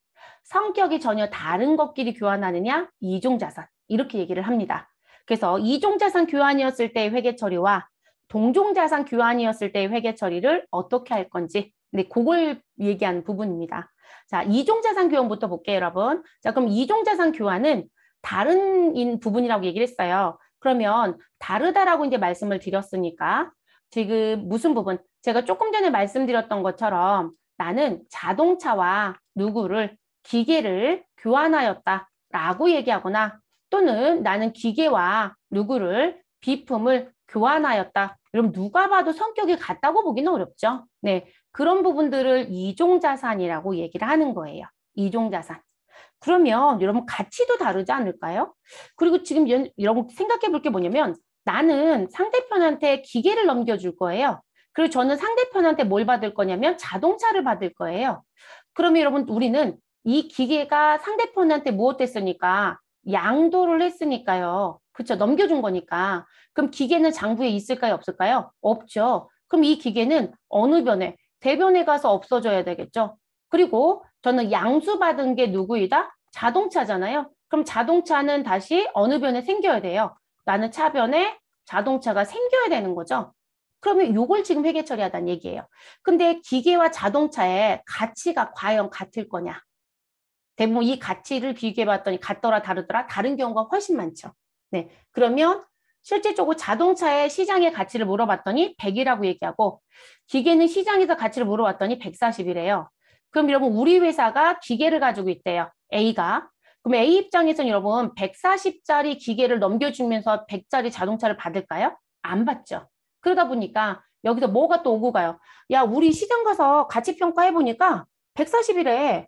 성격이 전혀 다른 것끼리 교환하느냐? 이종자산. 이렇게 얘기를 합니다. 그래서 이종자산 교환이었을 때의 회계 처리와 동종자산 교환이었을 때의 회계 처리를 어떻게 할 건지 네, 그걸 얘기한 부분입니다. 자, 이종자산 교환부터 볼게요, 여러분. 자, 그럼 이종자산 교환은 다른 부분이라고 얘기를 했어요. 그러면 다르다라고 이제 말씀을 드렸으니까 지금 무슨 부분? 제가 조금 전에 말씀드렸던 것처럼 나는 자동차와 누구를 기계를 교환하였다라고 얘기하거나 또는 나는 기계와 누구를 비품을 교환하였다. 그럼 누가 봐도 성격이 같다고 보기는 어렵죠. 네, 그런 부분들을 이종자산이라고 얘기를 하는 거예요. 이종자산. 그러면 여러분 가치도 다르지 않을까요? 그리고 지금 여러분 생각해 볼 게 뭐냐면 나는 상대편한테 기계를 넘겨줄 거예요. 그리고 저는 상대편한테 뭘 받을 거냐면 자동차를 받을 거예요. 그러면 여러분 우리는 이 기계가 상대편한테 무엇 됐으니까 양도를 했으니까요. 그쵸 넘겨준 거니까. 그럼 기계는 장부에 있을까요? 없을까요? 없죠. 그럼 이 기계는 어느 변에? 대변에 가서 없어져야 되겠죠. 그리고 저는 양수받은 게 누구이다? 자동차잖아요. 그럼 자동차는 다시 어느 변에 생겨야 돼요. 나는 차변에 자동차가 생겨야 되는 거죠. 그러면 요걸 지금 회계 처리하다는 얘기예요. 근데 기계와 자동차의 가치가 과연 같을 거냐? 대부분 이 가치를 비교해 봤더니 같더라 다르더라 다른 경우가 훨씬 많죠. 네. 그러면 실제적으로 자동차의 시장의 가치를 물어봤더니 100이라고 얘기하고 기계는 시장에서 가치를 물어봤더니 140이래요. 그럼 여러분 우리 회사가 기계를 가지고 있대요. A가. 그럼 A 입장에서는 여러분 140짜리 기계를 넘겨주면서 100짜리 자동차를 받을까요? 안 받죠. 그러다 보니까 여기서 뭐가 또 오고 가요. 야 우리 시장 가서 가치 평가해보니까 140이래.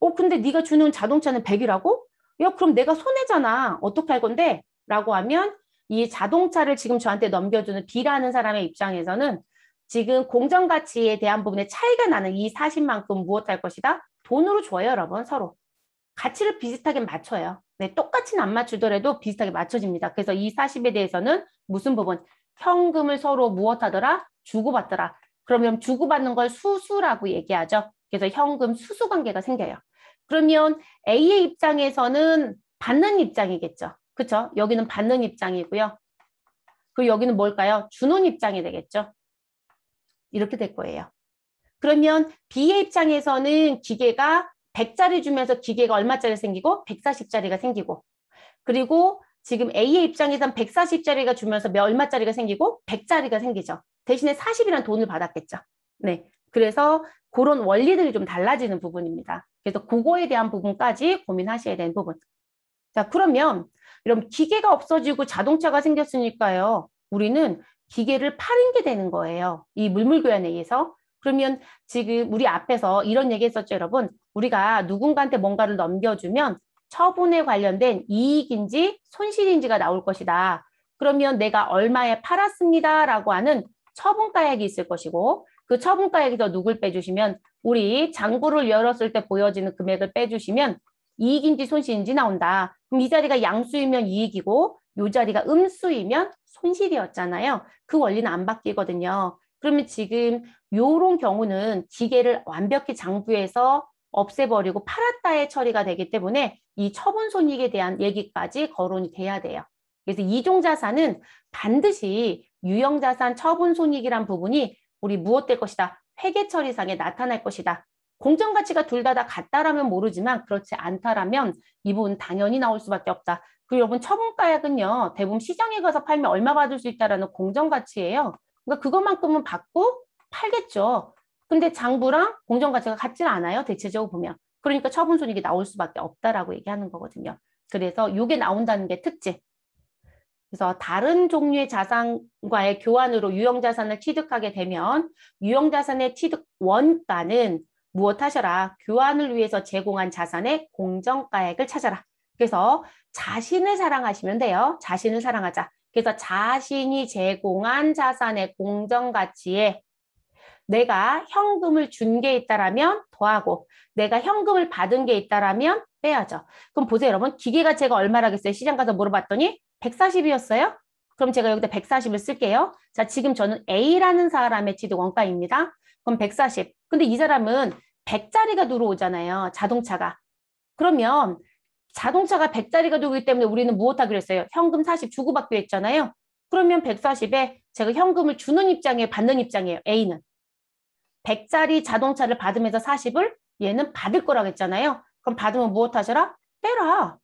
어 근데 네가 주는 자동차는 100이라고? 야 그럼 내가 손해잖아. 어떻게 할 건데? 라고 하면 이 자동차를 지금 저한테 넘겨주는 B라는 사람의 입장에서는 지금 공정 가치에 대한 부분에 차이가 나는 이 사실만큼 무엇할 것이다? 돈으로 줘요, 여러분, 서로. 가치를 비슷하게 맞춰요. 네, 똑같이는 안 맞추더라도 비슷하게 맞춰집니다. 그래서 이 40에 대해서는 무슨 부분? 현금을 서로 무엇하더라? 주고받더라. 그러면 주고받는 걸 수수라고 얘기하죠. 그래서 현금 수수관계가 생겨요. 그러면 A의 입장에서는 받는 입장이겠죠. 그렇죠? 여기는 받는 입장이고요. 그리고 여기는 뭘까요? 주는 입장이 되겠죠. 이렇게 될 거예요. 그러면 B의 입장에서는 기계가 100짜리 주면서 기계가 얼마짜리 생기고 140짜리가 생기고 그리고 지금 A의 입장에선 140짜리가 주면서 몇 얼마짜리가 생기고 100짜리가 생기죠. 대신에 40이란 돈을 받았겠죠. 네, 그래서 그런 원리들이 좀 달라지는 부분입니다. 그래서 그거에 대한 부분까지 고민하셔야 되는 부분. 자, 그러면 이런 기계가 없어지고 자동차가 생겼으니까요. 우리는 기계를 파는 게 되는 거예요. 이 물물교환에 의해서. 그러면 지금 우리 앞에서 이런 얘기 했었죠, 여러분. 우리가 누군가한테 뭔가를 넘겨주면 처분에 관련된 이익인지 손실인지가 나올 것이다. 그러면 내가 얼마에 팔았습니다라고 하는 처분가액이 있을 것이고 그 처분가액에서 누굴 빼주시면 우리 장부를 열었을 때 보여지는 금액을 빼주시면 이익인지 손실인지 나온다. 그럼 이 자리가 양수이면 이익이고 이 자리가 음수이면 손실이었잖아요. 그 원리는 안 바뀌거든요. 그러면 지금 요런 경우는 기계를 완벽히 장부에서 없애버리고 팔았다의 처리가 되기 때문에 이 처분 손익에 대한 얘기까지 거론이 돼야 돼요. 그래서 이종 자산은 반드시 유형 자산 처분 손익이란 부분이 우리 무엇될 것이다. 회계처리상에 나타날 것이다. 공정가치가 둘 다 다 같다라면 모르지만 그렇지 않다라면 이 부분 당연히 나올 수밖에 없다. 그리고 여러분 처분가액은요. 대부분 시장에 가서 팔면 얼마 받을 수 있다라는 공정가치예요. 그러니까 그것만큼은 받고 팔겠죠. 근데 장부랑 공정가치가 같질 않아요. 대체적으로 보면. 그러니까 처분손익이 나올 수밖에 없다라고 얘기하는 거거든요. 그래서 이게 나온다는 게 특징. 그래서 다른 종류의 자산과의 교환으로 유형자산을 취득하게 되면 유형자산의 취득 원가는 무엇 하셔라? 교환을 위해서 제공한 자산의 공정가액을 찾아라. 그래서 자신을 사랑하시면 돼요. 자신을 사랑하자. 그래서 자신이 제공한 자산의 공정가치에 내가 현금을 준 게 있다라면 더하고 내가 현금을 받은 게 있다라면 빼야죠. 그럼 보세요 여러분 기계가 제가 얼마라겠어요? 시장 가서 물어봤더니 140이었어요? 그럼 제가 여기다 140을 쓸게요. 자, 지금 저는 A라는 사람의 지도 원가입니다. 그럼 140. 근데 이 사람은 100짜리가 들어오잖아요. 자동차가. 그러면 자동차가 100짜리가 들어오기 때문에 우리는 무엇하기로 했어요? 현금 40 주고받기로 했잖아요. 그러면 140에 제가 현금을 주는 입장에 받는 입장이에요. A는. 100짜리 자동차를 받으면서 40을 얘는 받을 거라고 했잖아요. 그럼 받으면 무엇 하셔라? 빼라.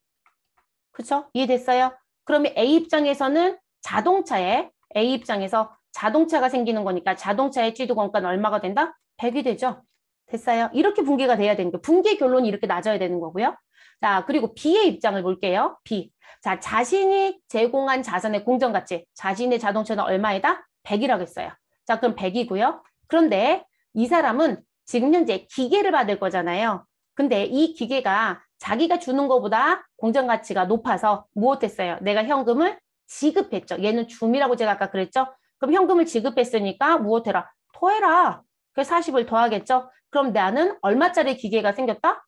그쵸? 이해됐어요? 그러면 A 입장에서는 자동차에 A 입장에서 자동차가 생기는 거니까 자동차의 취득 원가는 얼마가 된다? 100이 되죠. 됐어요. 이렇게 분기가 돼야 되는 거 분기 결론이 이렇게 낮아야 되는 거고요. 자, 그리고 B의 입장을 볼게요. B. 자, 자신이 제공한 자산의 공정 가치. 자신의 자동차는 얼마에다? 100이라고 했어요. 자, 그럼 100이고요. 그런데 이 사람은 지금 현재 기계를 받을 거잖아요. 근데 이 기계가 자기가 주는 것보다 공정 가치가 높아서 무엇했어요? 내가 현금을 지급했죠. 얘는 줌이라고 제가 아까 그랬죠. 그럼 현금을 지급했으니까 무엇해라? 토해라. 그래서 40을 더하겠죠. 그럼 나는 얼마짜리 기계가 생겼다?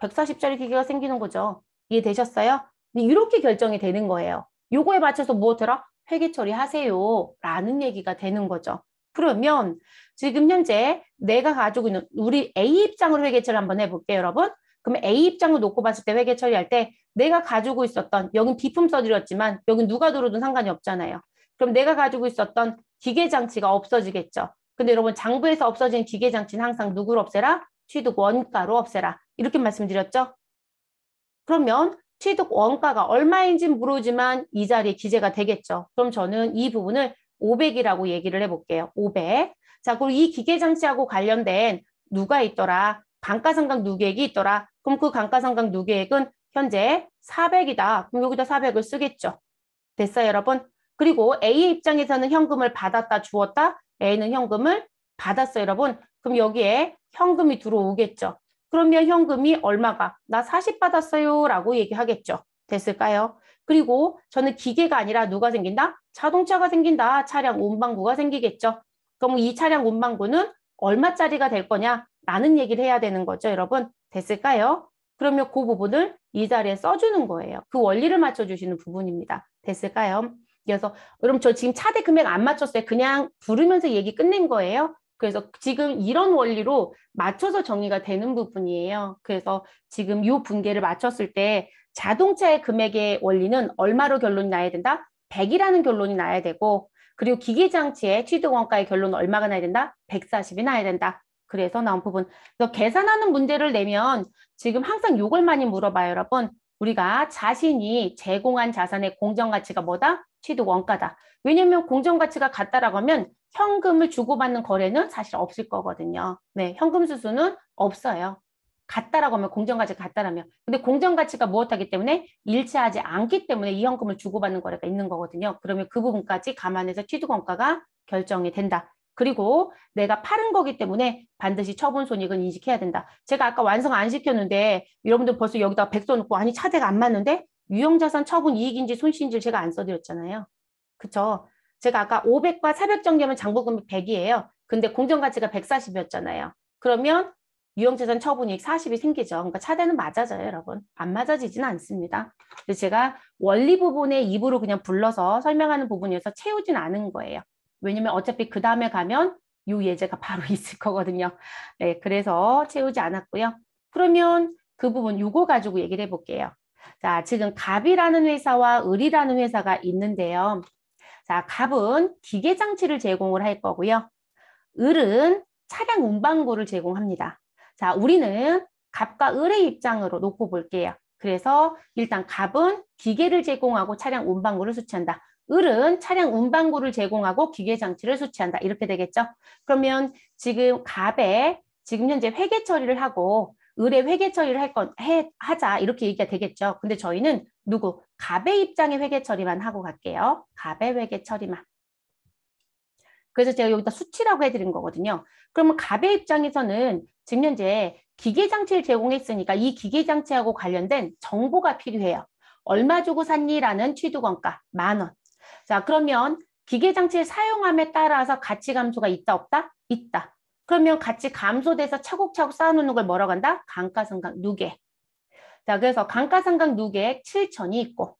140짜리 기계가 생기는 거죠. 이해되셨어요? 이렇게 결정이 되는 거예요. 요거에 맞춰서 무엇해라? 회계 처리하세요. 라는 얘기가 되는 거죠. 그러면 지금 현재 내가 가지고 있는 우리 A 입장으로 회계처리 한번 해볼게요, 여러분. 그럼 A 입장을 놓고 봤을 때 회계 처리할 때 내가 가지고 있었던 여긴 비품 써드렸지만 여긴 누가 들어도 상관이 없잖아요. 그럼 내가 가지고 있었던 기계 장치가 없어지겠죠. 근데 여러분 장부에서 없어진 기계 장치는 항상 누구를 없애라? 취득 원가로 없애라. 이렇게 말씀드렸죠. 그러면 취득 원가가 얼마인지 물어지만 이 자리에 기재가 되겠죠. 그럼 저는 이 부분을 500이라고 얘기를 해볼게요. 500. 자, 그리고 이 기계 장치하고 관련된 누가 있더라? 감가상각 누계액이 있더라. 그럼 그 감가상각 누계액은 현재 400이다. 그럼 여기다 400을 쓰겠죠. 됐어요, 여러분? 그리고 A의 입장에서는 현금을 받았다, 주었다. A는 현금을 받았어요, 여러분. 그럼 여기에 현금이 들어오겠죠. 그러면 현금이 얼마가? 나 40 받았어요. 라고 얘기하겠죠. 됐을까요? 그리고 저는 기계가 아니라 누가 생긴다? 자동차가 생긴다. 차량 운반구가 생기겠죠. 그럼 이 차량 운반구는 얼마짜리가 될 거냐? 라는 얘기를 해야 되는 거죠. 여러분 됐을까요? 그러면 그 부분을 이 자리에 써주는 거예요. 그 원리를 맞춰주시는 부분입니다. 됐을까요? 그래서 여러분 저 지금 차대 금액 안 맞췄어요. 그냥 부르면서 얘기 끝낸 거예요. 그래서 지금 이런 원리로 맞춰서 정의가 되는 부분이에요. 그래서 지금 요 분계를 맞췄을 때 자동차의 금액의 원리는 얼마로 결론이 나야 된다? 100이라는 결론이 나야 되고 그리고 기계장치의 취득원가의 결론은 얼마가 나야 된다? 140이 나야 된다. 그래서 나온 부분. 그래서 계산하는 문제를 내면 지금 항상 요걸 많이 물어봐요, 여러분. 우리가 자신이 제공한 자산의 공정가치가 뭐다? 취득 원가다. 왜냐면 공정가치가 같다라고 하면 현금을 주고받는 거래는 사실 없을 거거든요. 네, 현금 수수는 없어요. 같다라고 하면 공정가치가 같다라면 근데 공정가치가 무엇하기 때문에 일치하지 않기 때문에 이 현금을 주고받는 거래가 있는 거거든요. 그러면 그 부분까지 감안해서 취득원가가 결정이 된다. 그리고 내가 팔은 거기 때문에 반드시 처분 손익은 인식해야 된다. 제가 아까 완성 안 시켰는데 여러분들 벌써 여기다 백0 놓고 아니 차대가 안 맞는데 유형자산 처분 이익인지 손실인지 제가 안 써드렸잖아요. 그쵸? 제가 아까 오백과 사백 정리하면 장부금이 백이에요 근데 공정가치가 백사십이었잖아요 그러면 유형재산 처분이익 40이 생기죠. 그러니까 차대는 맞아져요, 여러분. 안 맞아지진 않습니다. 근데 제가 원리 부분에 입으로 그냥 불러서 설명하는 부분이어서 채우진 않은 거예요. 왜냐면 어차피 그 다음에 가면 요 예제가 바로 있을 거거든요. 네, 그래서 채우지 않았고요. 그러면 그 부분 요거 가지고 얘기를 해볼게요. 자, 지금 갑이라는 회사와 을이라는 회사가 있는데요. 자, 갑은 기계 장치를 제공을 할 거고요. 을은 차량 운반고를 제공합니다. 자, 우리는 갑과 을의 입장으로 놓고 볼게요. 그래서 일단 갑은 기계를 제공하고 차량 운반고를 수치한다 을은 차량 운반구를 제공하고 기계장치를 수취한다. 이렇게 되겠죠. 그러면 지금 갑에 지금 현재 회계 처리를 하고 을의 회계 처리를 할 건 해, 하자 이렇게 얘기가 되겠죠. 근데 저희는 누구? 갑의 입장의 회계 처리만 하고 갈게요. 갑의 회계 처리만. 그래서 제가 여기다 수치라고 해드린 거거든요. 그러면 갑의 입장에서는 지금 현재 기계장치를 제공했으니까 이 기계장치하고 관련된 정보가 필요해요. 얼마 주고 샀니라는 취득원가 만 원. 자, 그러면 기계 장치를 사용함에 따라서 가치 감소가 있다 없다? 있다. 그러면 가치 감소돼서 차곡차곡 쌓아놓는 걸 뭐라고 한다? 감가상각 누계. 자, 그래서 감가상각 누계 7천이 있고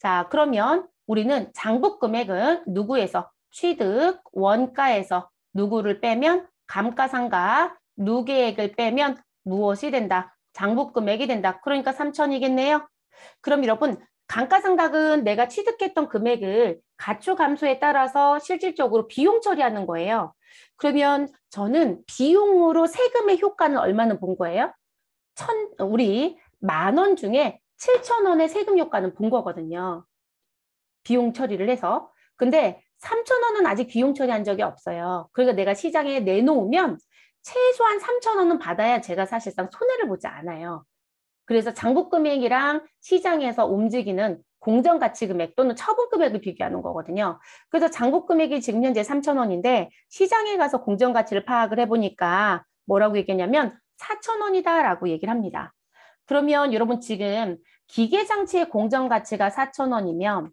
자, 그러면 우리는 장부 금액은 누구에서 취득 원가에서 누구를 빼면 감가상각 누계액을 빼면 무엇이 된다? 장부 금액이 된다. 그러니까 3천이겠네요. 그럼 여러분 감가상각은 내가 취득했던 금액을 가초 감소에 따라서 실질적으로 비용 처리하는 거예요. 그러면 저는 비용으로 세금의 효과는 얼마나 본 거예요? 천, 우리 만 원 중에 7천 원의 세금 효과는 본 거거든요. 비용 처리를 해서. 근데 3천 원은 아직 비용 처리한 적이 없어요. 그러니까 내가 시장에 내놓으면 최소한 3천 원은 받아야 제가 사실상 손해를 보지 않아요. 그래서 장부 금액이랑 시장에서 움직이는 공정 가치 금액 또는 처분 금액을 비교하는 거거든요. 그래서 잔고 금액이 지금 현재 3천 원인데 시장에 가서 공정 가치를 파악을 해보니까 뭐라고 얘기했냐면 4천 원이다라고 얘기를 합니다. 그러면 여러분 지금 기계 장치의 공정 가치가 4천 원이면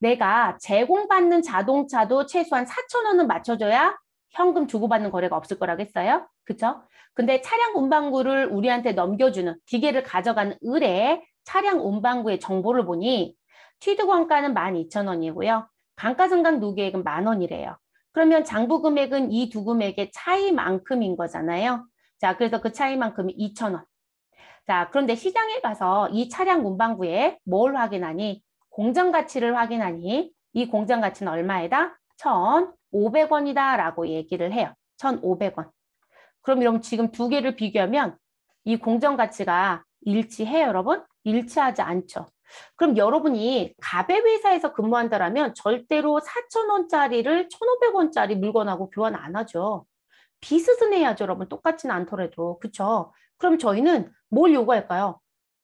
내가 제공받는 자동차도 최소한 4천 원은 맞춰줘야 현금 주고받는 거래가 없을 거라고했어요 그쵸? 근데 차량 운반구를 우리한테 넘겨주는 기계를 가져가는 을에 차량 운반구의 정보를 보니 취득원가는 1 2 0 0 0 원이고요 감가상각 누계액은 만 원이래요. 그러면 장부 금액은 이 두 금액의 차이만큼인 거잖아요. 자, 그래서 그 차이만큼이 0 0원 자, 그런데 시장에 가서 이 차량 운반구에 뭘 확인하니? 공장 가치를 확인하니 이 공장 가치는 얼마에다? 천 500원이다 라고 얘기를 해요. 1,500원. 그럼 여러분 지금 두 개를 비교하면 이 공정가치가 일치해요, 여러분? 일치하지 않죠. 그럼 여러분이 가배 회사에서 근무한다라면 절대로 4,000원짜리를 1,500원짜리 물건하고 교환 안 하죠. 비스듬해야죠, 여러분. 똑같진 않더라도. 그렇죠? 그럼 저희는 뭘 요구할까요?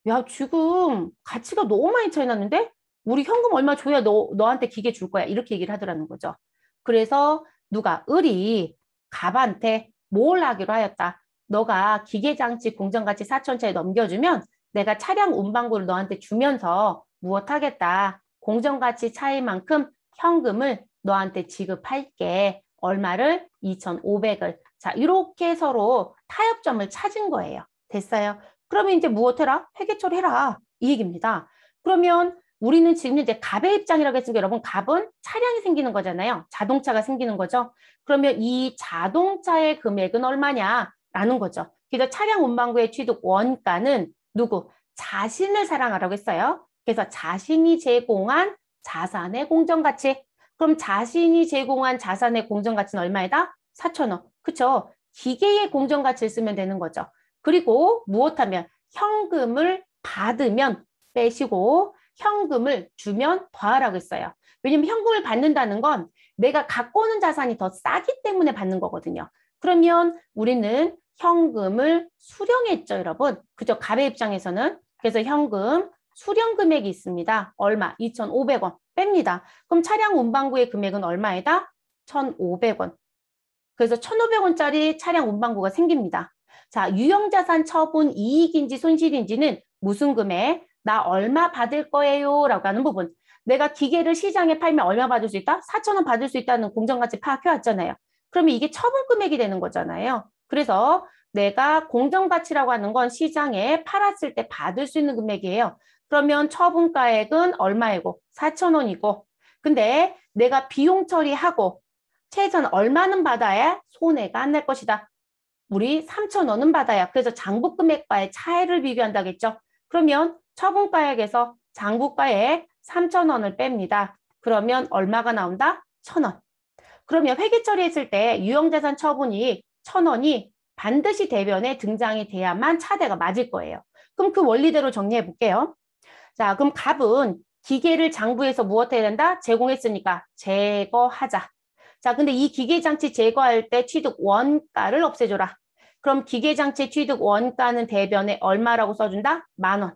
야, 지금 가치가 너무 많이 차이 났는데 우리 현금 얼마 줘야 너, 너한테 기계 줄 거야. 이렇게 얘기를 하더라는 거죠. 그래서 누가 을이 갑한테 뭘 하기로 하였다. 너가 기계장치 공정가치 4천차에 넘겨주면 내가 차량 운반구를 너한테 주면서 무엇 하겠다. 공정가치 차이만큼 현금을 너한테 지급할게. 얼마를? 2,500을. 자, 이렇게 서로 타협점을 찾은 거예요. 됐어요. 그러면 이제 무엇 해라? 회계 처리해라. 이 얘기입니다. 그러면 우리는 지금 이제 갑의 입장이라고 했으니 여러분 갑은 차량이 생기는 거잖아요. 자동차가 생기는 거죠. 그러면 이 자동차의 금액은 얼마냐라는 거죠. 그래서 차량 운반구의 취득 원가는 누구? 자신을 사랑하라고 했어요. 그래서 자신이 제공한 자산의 공정가치. 그럼 자신이 제공한 자산의 공정가치는 얼마이다 4천원. 그렇죠? 기계의 공정가치를 쓰면 되는 거죠. 그리고 무엇하면 현금을 받으면 빼시고 현금을 주면 더하라고 했어요. 왜냐면 현금을 받는다는 건 내가 갖고 오는 자산이 더 싸기 때문에 받는 거거든요. 그러면 우리는 현금을 수령했죠, 여러분. 그죠? 가의 입장에서는. 그래서 현금 수령 금액이 있습니다. 얼마? 2,500원 뺍니다. 그럼 차량 운반구의 금액은 얼마에다? 1,500원. 그래서 1,500원짜리 차량 운반구가 생깁니다. 자, 유형자산 처분 이익인지 손실인지는 무슨 금액? 나 얼마 받을 거예요? 라고 하는 부분. 내가 기계를 시장에 팔면 얼마 받을 수 있다? 4천 원 받을 수 있다는 공정가치 파악해왔잖아요. 그러면 이게 처분 금액이 되는 거잖아요. 그래서 내가 공정가치라고 하는 건 시장에 팔았을 때 받을 수 있는 금액이에요. 그러면 처분가액은 얼마이고 4천 원이고 근데 내가 비용 처리하고 최선한 얼마는 받아야 손해가 안 날 것이다. 우리 3천 원은 받아야 그래서 장부 금액과의 차이를 비교한다겠죠. 그러면 처분가액에서 장부가액 3,000원을 뺍니다. 그러면 얼마가 나온다? 1,000원. 그러면 회계 처리했을 때 유형자산 처분이익 1,000원이 반드시 대변에 등장이 돼야만 차대가 맞을 거예요. 그럼 그 원리대로 정리해 볼게요. 자, 그럼 갑은 기계를 장부에서 무엇해야 된다? 제공했으니까 제거하자. 자, 근데 이 기계장치 제거할 때 취득 원가를 없애줘라. 그럼 기계장치 취득 원가는 대변에 얼마라고 써준다? 만 원.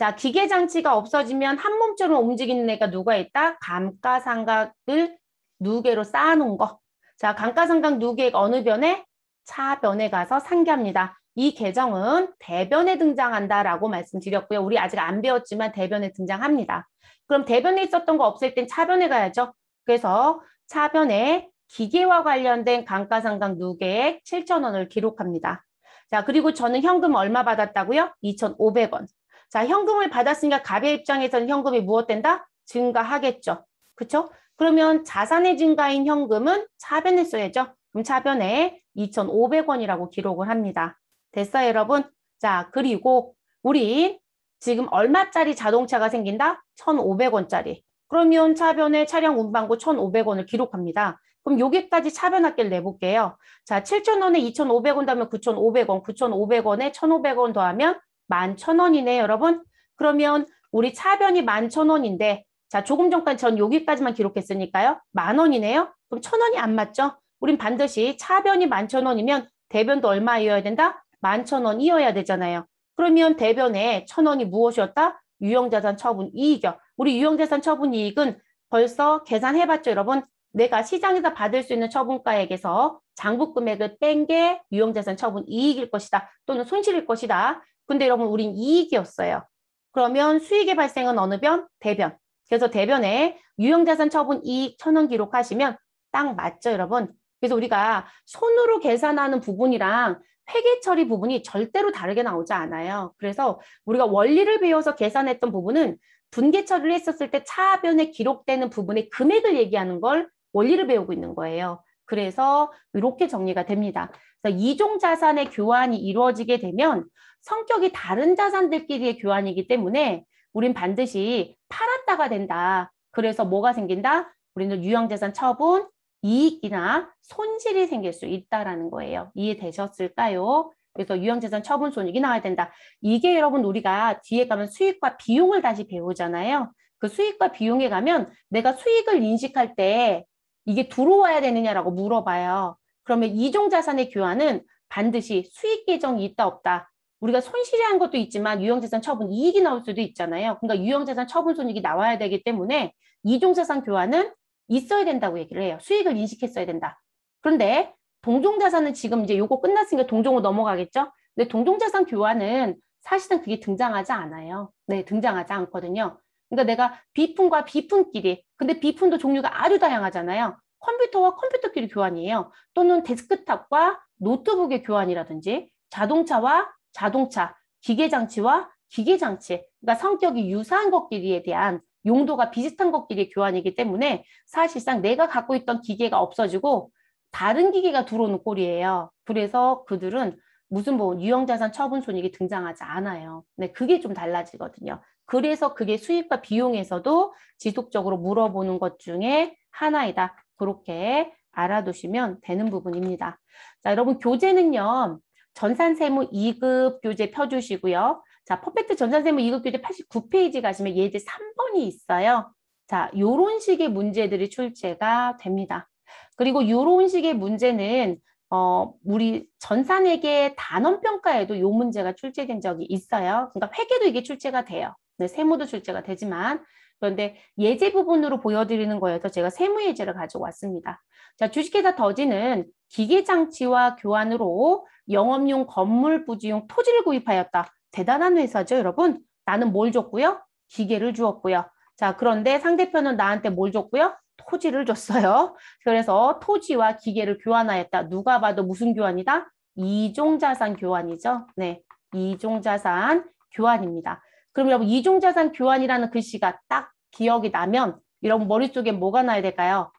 자, 기계 장치가 없어지면 한 몸처럼 움직이는 애가 누가 있다? 감가상각을 누계로 쌓아놓은 거. 자, 감가상각 누계가 어느 변에? 차변에 가서 상기합니다. 이 계정은 대변에 등장한다라고 말씀드렸고요. 우리 아직 안 배웠지만 대변에 등장합니다. 그럼 대변에 있었던 거 없앨 땐 차변에 가야죠. 그래서 차변에 기계와 관련된 감가상각 누계액 7,000원을 기록합니다. 자, 그리고 저는 현금 얼마 받았다고요? 2,500원. 자, 현금을 받았으니까 갑의 입장에서는 현금이 무엇된다? 증가하겠죠. 그렇죠? 그러면 자산의 증가인 현금은 차변에 써야죠. 그럼 차변에 2,500원이라고 기록을 합니다. 됐어요, 여러분? 자, 그리고 우리 지금 얼마짜리 자동차가 생긴다? 1,500원짜리. 그러면 차변에 차량 운반고 1,500원을 기록합니다. 그럼 여기까지 차변학계를 내볼게요. 자, 7,000원에 2,500원 더하면 9,500원, 9,500원에 1,500원 더하면 11,000원이네 여러분. 그러면 우리 차변이 11,000원인데 자 조금 전까지 전 여기까지만 기록했으니까요. 만 원이네요. 그럼 천 원이 안 맞죠? 우린 반드시 차변이 만 천 원이면 대변도 얼마이어야 된다? 만 천 원이어야 되잖아요. 그러면 대변에 천 원이 무엇이었다? 유형자산 처분 이익이요. 우리 유형자산 처분 이익은 벌써 계산해봤죠, 여러분? 내가 시장에서 받을 수 있는 처분가액에서 장부 금액을 뺀 게 유형자산 처분 이익일 것이다 또는 손실일 것이다. 근데 여러분 우린 이익이었어요. 그러면 수익의 발생은 어느 변? 대변. 그래서 대변에 유형자산 처분 이익 천원 기록하시면 딱 맞죠, 여러분? 그래서 우리가 손으로 계산하는 부분이랑 회계 처리 부분이 절대로 다르게 나오지 않아요. 그래서 우리가 원리를 배워서 계산했던 부분은 분계 처리를 했었을 때 차변에 기록되는 부분의 금액을 얘기하는 걸 원리를 배우고 있는 거예요. 그래서 이렇게 정리가 됩니다. 그래서 이종 자산의 교환이 이루어지게 되면 성격이 다른 자산들끼리의 교환이기 때문에 우린 반드시 팔았다가 된다. 그래서 뭐가 생긴다? 우리는 유형재산 처분, 이익이나 손실이 생길 수 있다라는 거예요. 이해되셨을까요? 그래서 유형재산 처분 손익이 나와야 된다. 이게 여러분 우리가 뒤에 가면 수익과 비용을 다시 배우잖아요. 그 수익과 비용에 가면 내가 수익을 인식할 때 이게 들어와야 되느냐라고 물어봐요. 그러면 이종 자산의 교환은 반드시 수익 계정이 있다 없다. 우리가 손실이 한 것도 있지만 유형자산 처분 이익이 나올 수도 있잖아요. 그러니까 유형자산 처분 손익이 나와야 되기 때문에 이종자산 교환은 있어야 된다고 얘기를 해요. 수익을 인식했어야 된다. 그런데 동종자산은 지금 이제 요거 끝났으니까 동종으로 넘어가겠죠? 근데 동종자산 교환은 사실은 그게 등장하지 않아요. 네, 등장하지 않거든요. 그러니까 내가 비품과비품끼리 근데 비품도 종류가 아주 다양하잖아요. 컴퓨터와 컴퓨터끼리 교환이에요. 또는 데스크탑과 노트북의 교환이라든지 자동차와 자동차, 기계장치와 기계장치, 그러니까 성격이 유사한 것끼리에 대한 용도가 비슷한 것끼리 의 교환이기 때문에 사실상 내가 갖고 있던 기계가 없어지고 다른 기계가 들어오는 꼴이에요. 그래서 그들은 무슨 뭐 유형자산 처분 손익이 등장하지 않아요. 네, 그게 좀 달라지거든요. 그래서 그게 수익과 비용에서도 지속적으로 물어보는 것 중에 하나이다. 그렇게 알아두시면 되는 부분입니다. 자, 여러분 교재는요. 전산세무 2급 교재 펴주시고요. 자, 퍼펙트 전산세무 2급 교재 89페이지 가시면 예제 3번이 있어요. 자, 요런 식의 문제들이 출제가 됩니다. 그리고 요런 식의 문제는 어, 우리 전산에게 단원평가에도 요 문제가 출제된 적이 있어요. 그러니까 회계도 이게 출제가 돼요. 네, 세무도 출제가 되지만 그런데 예제 부분으로 보여드리는 거여서 제가 세무 예제를 가지고왔습니다 자, 주식회사 더지는 기계장치와 교환으로 영업용 건물 부지용 토지를 구입하였다. 대단한 회사죠, 여러분? 나는 뭘 줬고요? 기계를 주었고요. 자, 그런데 상대편은 나한테 뭘 줬고요? 토지를 줬어요. 그래서 토지와 기계를 교환하였다. 누가 봐도 무슨 교환이다? 이종자산 교환이죠. 네, 이종자산 교환입니다. 그럼 여러분 이중자산 교환이라는 글씨가 딱 기억이 나면 여러분 머릿속에 뭐가 나야 될까요?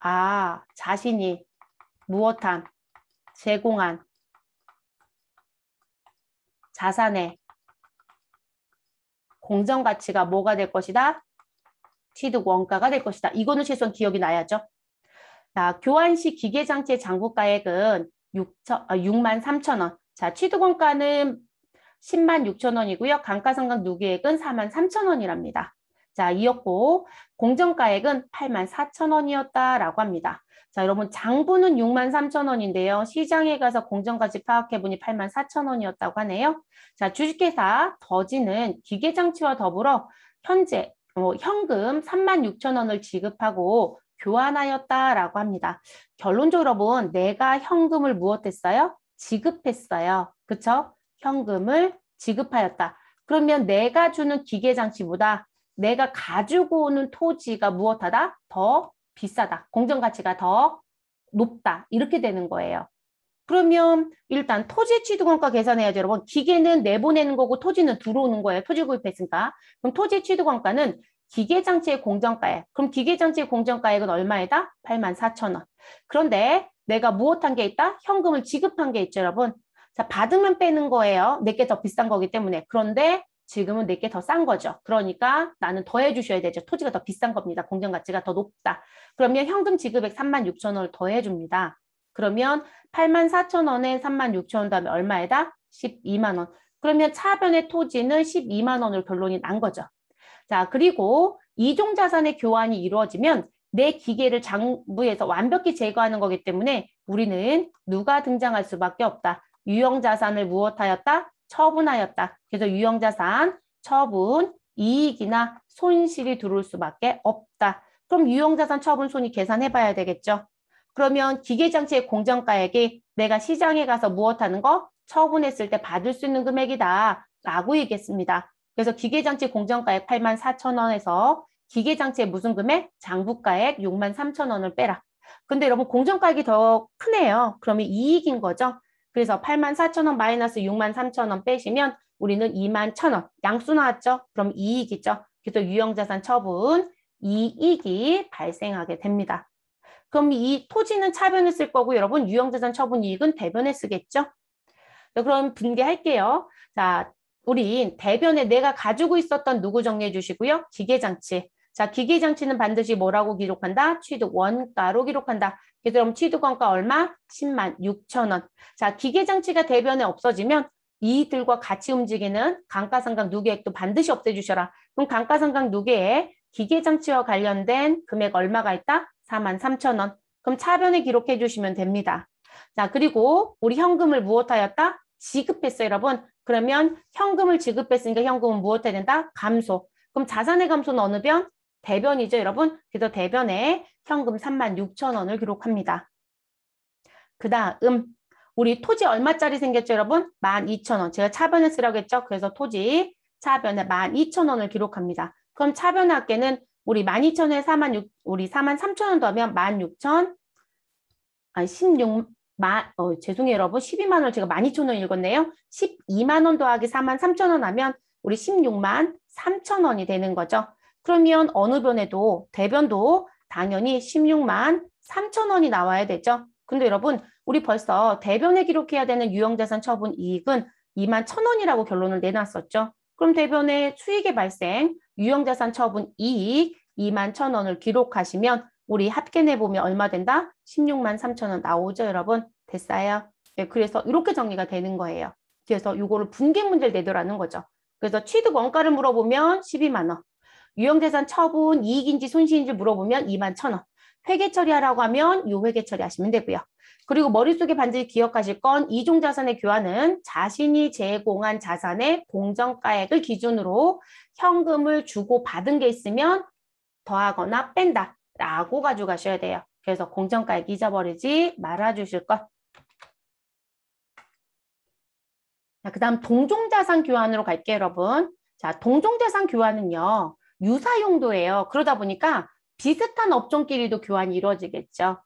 아 자신이 무엇한 제공한 자산의 공정가치가 뭐가 될 것이다? 취득 원가가 될 것이다. 이거는 최소한 기억이 나야죠. 자, 교환시 기계장치의 장부가액은 6천, 아, 6만 3천 원. 자, 취득원가는 10만 6천 원이고요. 감가상각 누계액은 4만 3천 원이랍니다. 자, 이었고 공정가액은 8만 4천 원이었다라고 합니다. 자, 여러분 장부는 6만 3천 원인데요. 시장에 가서 공정가지 파악해보니 8만 4천 원이었다고 하네요. 자, 주식회사 더지는 기계장치와 더불어 현재 어, 현금 3만 6천 원을 지급하고 교환하였다라고 합니다. 결론적으로 여러분 내가 현금을 무엇했어요? 지급했어요. 그쵸? 현금을 지급하였다. 그러면 내가 주는 기계장치보다 내가 가지고 오는 토지가 무엇하다? 더 비싸다. 공정가치가 더 높다. 이렇게 되는 거예요. 그러면 일단 토지 취득원가 계산해야죠. 여러분 기계는 내보내는 거고 토지는 들어오는 거예요. 토지 구입했으니까. 그럼 토지 취득원가는 기계장치의 공정가액. 그럼 기계장치의 공정가액은 얼마에다? 84,000원. 그런데 내가 무엇한 게 있다? 현금을 지급한 게 있죠, 여러분. 자, 받으면 빼는 거예요. 내게 더 비싼 거기 때문에. 그런데 지금은 내게 더 싼 거죠. 그러니까 나는 더해 주셔야 되죠. 토지가 더 비싼 겁니다. 공정 가치가 더 높다. 그러면 현금 지급액 3 6 0 0원을 더해 줍니다. 그러면 8 4 0 0원에3 6 0 0원 다음에 얼마에다? 12만 원. 그러면 차변의 토지는 12만 원으로 결론이 난 거죠. 자, 그리고 이종 자산의 교환이 이루어지면 내 기계를 장부에서 완벽히 제거하는 거기 때문에 우리는 누가 등장할 수밖에 없다. 유형자산을 무엇하였다? 처분하였다. 그래서 유형자산, 처분, 이익이나 손실이 들어올 수밖에 없다. 그럼 유형자산 처분 손익 계산해봐야 되겠죠. 그러면 기계장치의 공정가액이 내가 시장에 가서 무엇하는 거? 처분했을 때 받을 수 있는 금액이다. 라고 얘기했습니다. 그래서 기계장치 공정가액 8만 4천 원에서 기계장치의 무슨 금액? 장부가액 6만 3천 원을 빼라. 근데 여러분 공정가액이 더 크네요. 그러면 이익인 거죠. 그래서 8만 4천 원 마이너스 6만 3천 원 빼시면 우리는 2만 1천 원 양수 나왔죠? 그럼 이익이죠. 그래서 유형자산 처분 이익이 발생하게 됩니다. 그럼 이 토지는 차변에 쓸 거고 여러분 유형자산 처분 이익은 대변에 쓰겠죠? 그럼 분개할게요. 자, 우린 대변에 내가 가지고 있었던 누구 정리해 주시고요. 기계장치. 자, 기계 장치는 반드시 뭐라고 기록한다? 취득 원가로 기록한다. 그럼 취득 원가 얼마? 10만 6천 원. 자, 기계 장치가 대변에 없어지면 이들과 같이 움직이는 감가상각 누계액도 반드시 없애주셔라. 그럼 감가상각 누계에 기계 장치와 관련된 금액 얼마가 있다? 4만 3천 원. 그럼 차변에 기록해 주시면 됩니다. 자, 그리고 우리 현금을 무엇하였다? 지급했어요, 여러분. 그러면 현금을 지급했으니까 현금은 무엇해야 된다? 감소. 그럼 자산의 감소는 어느 변? 대변이죠, 여러분. 그래서 대변에 현금 3만 6천 원을 기록합니다. 그 다음 음, 우리 토지 얼마짜리 생겼죠, 여러분? 12,000원. 제가 차변에 쓰려고 했죠? 그래서 토지 차변에 12,000원을 기록합니다. 그럼 차변 학계는 우리 12,000원에 4만 6, 우리 4만 3,000원 더하면 16,000, 아니 16, 마, 어, 죄송해요, 여러분. 12만 원을 제가 12,000원 읽었네요. 12만 원 더하기 4만 3,000원 하면 우리 16만 3,000원이 되는 거죠. 그러면 어느 변에도 대변도 당연히 16만 3천 원이 나와야 되죠. 근데 여러분 우리 벌써 대변에 기록해야 되는 유형자산 처분 이익은 2만 1천 원이라고 결론을 내놨었죠. 그럼 대변에 수익의 발생, 유형자산 처분 이익 2만 1천 원을 기록하시면 우리 합계내보면 얼마 된다? 16만 3천 원 나오죠, 여러분? 됐어요? 네, 그래서 이렇게 정리가 되는 거예요. 그래서 이거를 분계 문제를 내더라는 거죠. 그래서 취득 원가를 물어보면 12만 원, 유형재산 처분 이익인지 손실인지 물어보면 2만 1천원 회계 처리하라고 하면 요 회계 처리하시면 되고요. 그리고 머릿속에 반드시 기억하실 건 이종 자산의 교환은 자신이 제공한 자산의 공정가액을 기준으로 현금을 주고 받은 게 있으면 더하거나 뺀다 라고 가져가셔야 돼요. 그래서 공정가액 잊어버리지 말아주실 것. 자, 그 다음 동종자산 교환으로 갈게요, 여러분. 자, 동종자산 교환은요. 유사 용도예요. 그러다 보니까 비슷한 업종끼리도 교환이 이루어지겠죠.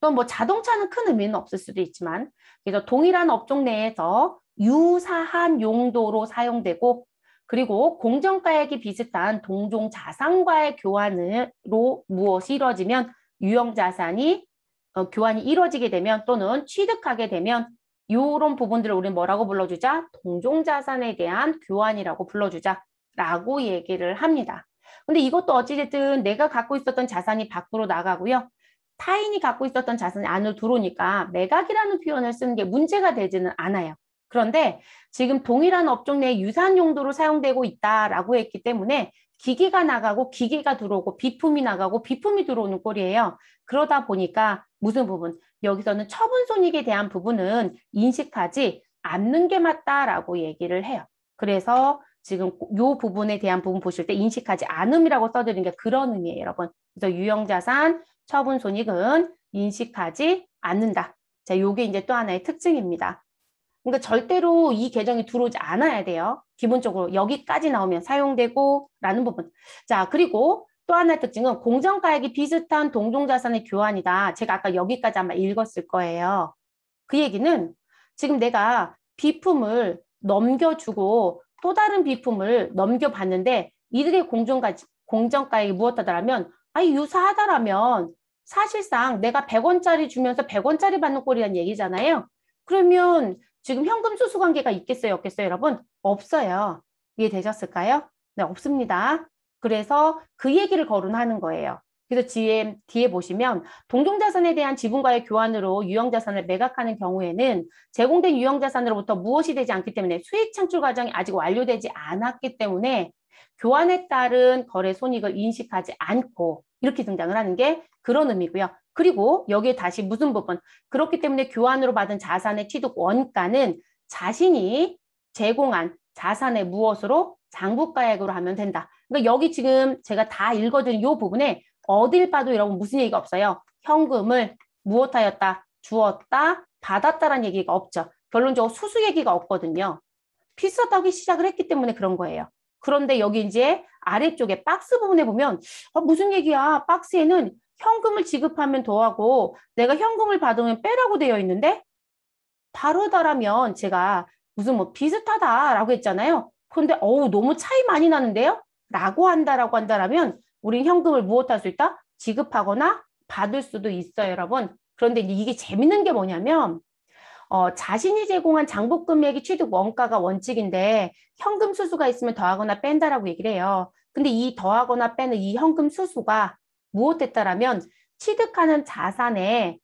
또 뭐 자동차는 큰 의미는 없을 수도 있지만 그래서 동일한 업종 내에서 유사한 용도로 사용되고 그리고 공정가액이 비슷한 동종 자산과의 교환으로 무엇이 이루어지면 유형 자산이 어, 교환이 이루어지게 되면 또는 취득하게 되면 이런 부분들을 우리는 뭐라고 불러주자? 동종 자산에 대한 교환이라고 불러주자라고 얘기를 합니다. 근데 이것도 어찌됐든 내가 갖고 있었던 자산이 밖으로 나가고요. 타인이 갖고 있었던 자산이 안으로 들어오니까 매각이라는 표현을 쓰는 게 문제가 되지는 않아요. 그런데 지금 동일한 업종 내에 유사한 용도로 사용되고 있다라고 했기 때문에 기계가 나가고 기계가 들어오고 비품이 나가고 비품이 들어오는 꼴이에요. 그러다 보니까 무슨 부분 여기서는 처분 손익에 대한 부분은 인식하지 않는 게 맞다라고 얘기를 해요. 그래서 지금 요 부분에 대한 부분 보실 때 인식하지 않음이라고 써드린 게 그런 의미예요, 여러분. 그래서 유형자산 처분 손익은 인식하지 않는다. 자, 요게 이제 또 하나의 특징입니다. 그러니까 절대로 이 계정이 들어오지 않아야 돼요. 기본적으로 여기까지 나오면 사용되고 라는 부분. 자, 그리고 또 하나의 특징은 공정가액이 비슷한 동종자산의 교환이다. 제가 아까 여기까지 아마 읽었을 거예요. 그 얘기는 지금 내가 비품을 넘겨주고 또 다른 비품을 넘겨봤는데 이들의 공정가, 공정가액이 무엇하다라면 아니 유사하다라면 사실상 내가 100원짜리 주면서 100원짜리 받는 꼴이란 얘기잖아요. 그러면 지금 현금 수수 관계가 있겠어요? 없겠어요? 여러분? 없어요. 이해되셨을까요? 네, 없습니다. 그래서 그 얘기를 거론하는 거예요. 그래서 뒤에, 뒤에 보시면 동종자산에 대한 지분과의 교환으로 유형자산을 매각하는 경우에는 제공된 유형자산으로부터 무엇이 되지 않기 때문에 수익 창출 과정이 아직 완료되지 않았기 때문에 교환에 따른 거래 손익을 인식하지 않고 이렇게 등장을 하는 게 그런 의미고요. 그리고 여기에 다시 무슨 부분? 그렇기 때문에 교환으로 받은 자산의 취득 원가는 자신이 제공한 자산의 무엇으로 장부가액으로 하면 된다. 그러니까 여기 지금 제가 다 읽어드린 이 부분에 어딜 봐도 여러분 무슨 얘기가 없어요. 현금을 무엇하였다, 주었다, 받았다라는 얘기가 없죠. 결론적으로 수수 얘기가 없거든요. 비싸다고 시작을 했기 때문에 그런 거예요. 그런데 여기 이제 아래쪽에 박스 부분에 보면 아, 무슨 얘기야? 박스에는 현금을 지급하면 더하고 내가 현금을 받으면 빼라고 되어 있는데 다르다라면 제가 무슨 뭐 비슷하다라고 했잖아요. 그런데 어우 너무 차이 많이 나는데요? 라고 한다라고 한다라면 우리 현금을 무엇할 수 있다? 지급하거나 받을 수도 있어요, 여러분. 그런데 이게 재밌는 게 뭐냐면 어, 자신이 제공한 장부 금액이 취득 원가가 원칙인데 현금 수수가 있으면 더하거나 뺀다라고 얘기를 해요. 근데 이 더하거나 빼는 이 현금 수수가 무엇했다라면 취득하는 자산에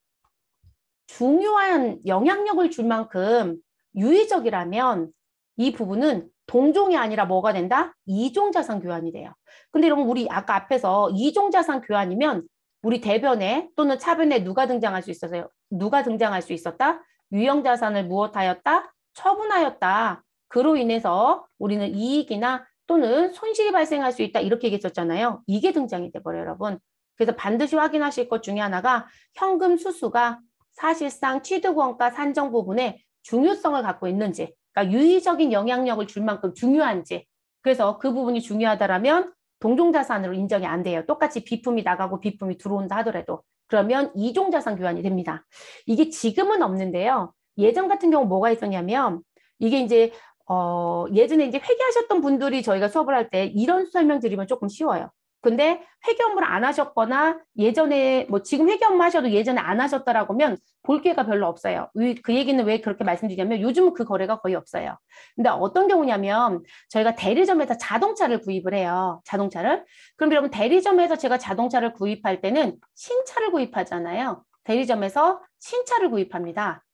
중요한 영향력을 줄 만큼 유의적이라면 이 부분은 동종이 아니라 뭐가 된다? 이종 자산 교환이 돼요. 근데 여러분 우리 아까 앞에서 이종 자산 교환이면 우리 대변에 또는 차변에 누가 등장할 수있었어요 누가 등장할 수 있었다? 유형 자산을 무엇하였다? 처분하였다. 그로 인해서 우리는 이익이나 또는 손실이 발생할 수 있다 이렇게 얘기했었잖아요. 이게 등장이 돼버려요 여러분. 그래서 반드시 확인하실 것 중에 하나가 현금 수수가 사실상 취득원가 산정 부분에 중요성을 갖고 있는지 그러니까 유의적인 영향력을 줄 만큼 중요한지 그래서 그 부분이 중요하다라면 동종자산으로 인정이 안 돼요. 똑같이 비품이 나가고 비품이 들어온다 하더라도 그러면 이종자산 교환이 됩니다. 이게 지금은 없는데요. 예전 같은 경우 뭐가 있었냐면 이게 이제 어 예전에 이제 회계하셨던 분들이 저희가 수업을 할 때 이런 설명 드리면 조금 쉬워요. 근데 회계업무를 안 하셨거나 예전에 뭐 지금 회계업무 하셔도 예전에 안하셨더라고면볼 기회가 별로 없어요. 그 얘기는 왜 그렇게 말씀드리냐면 요즘은 그 거래가 거의 없어요. 근데 어떤 경우냐면 저희가 대리점에서 자동차를 구입을 해요. 자동차를. 그럼 여러분 대리점에서 제가 자동차를 구입할 때는 신차를 구입하잖아요. 대리점에서 신차를 구입합니다.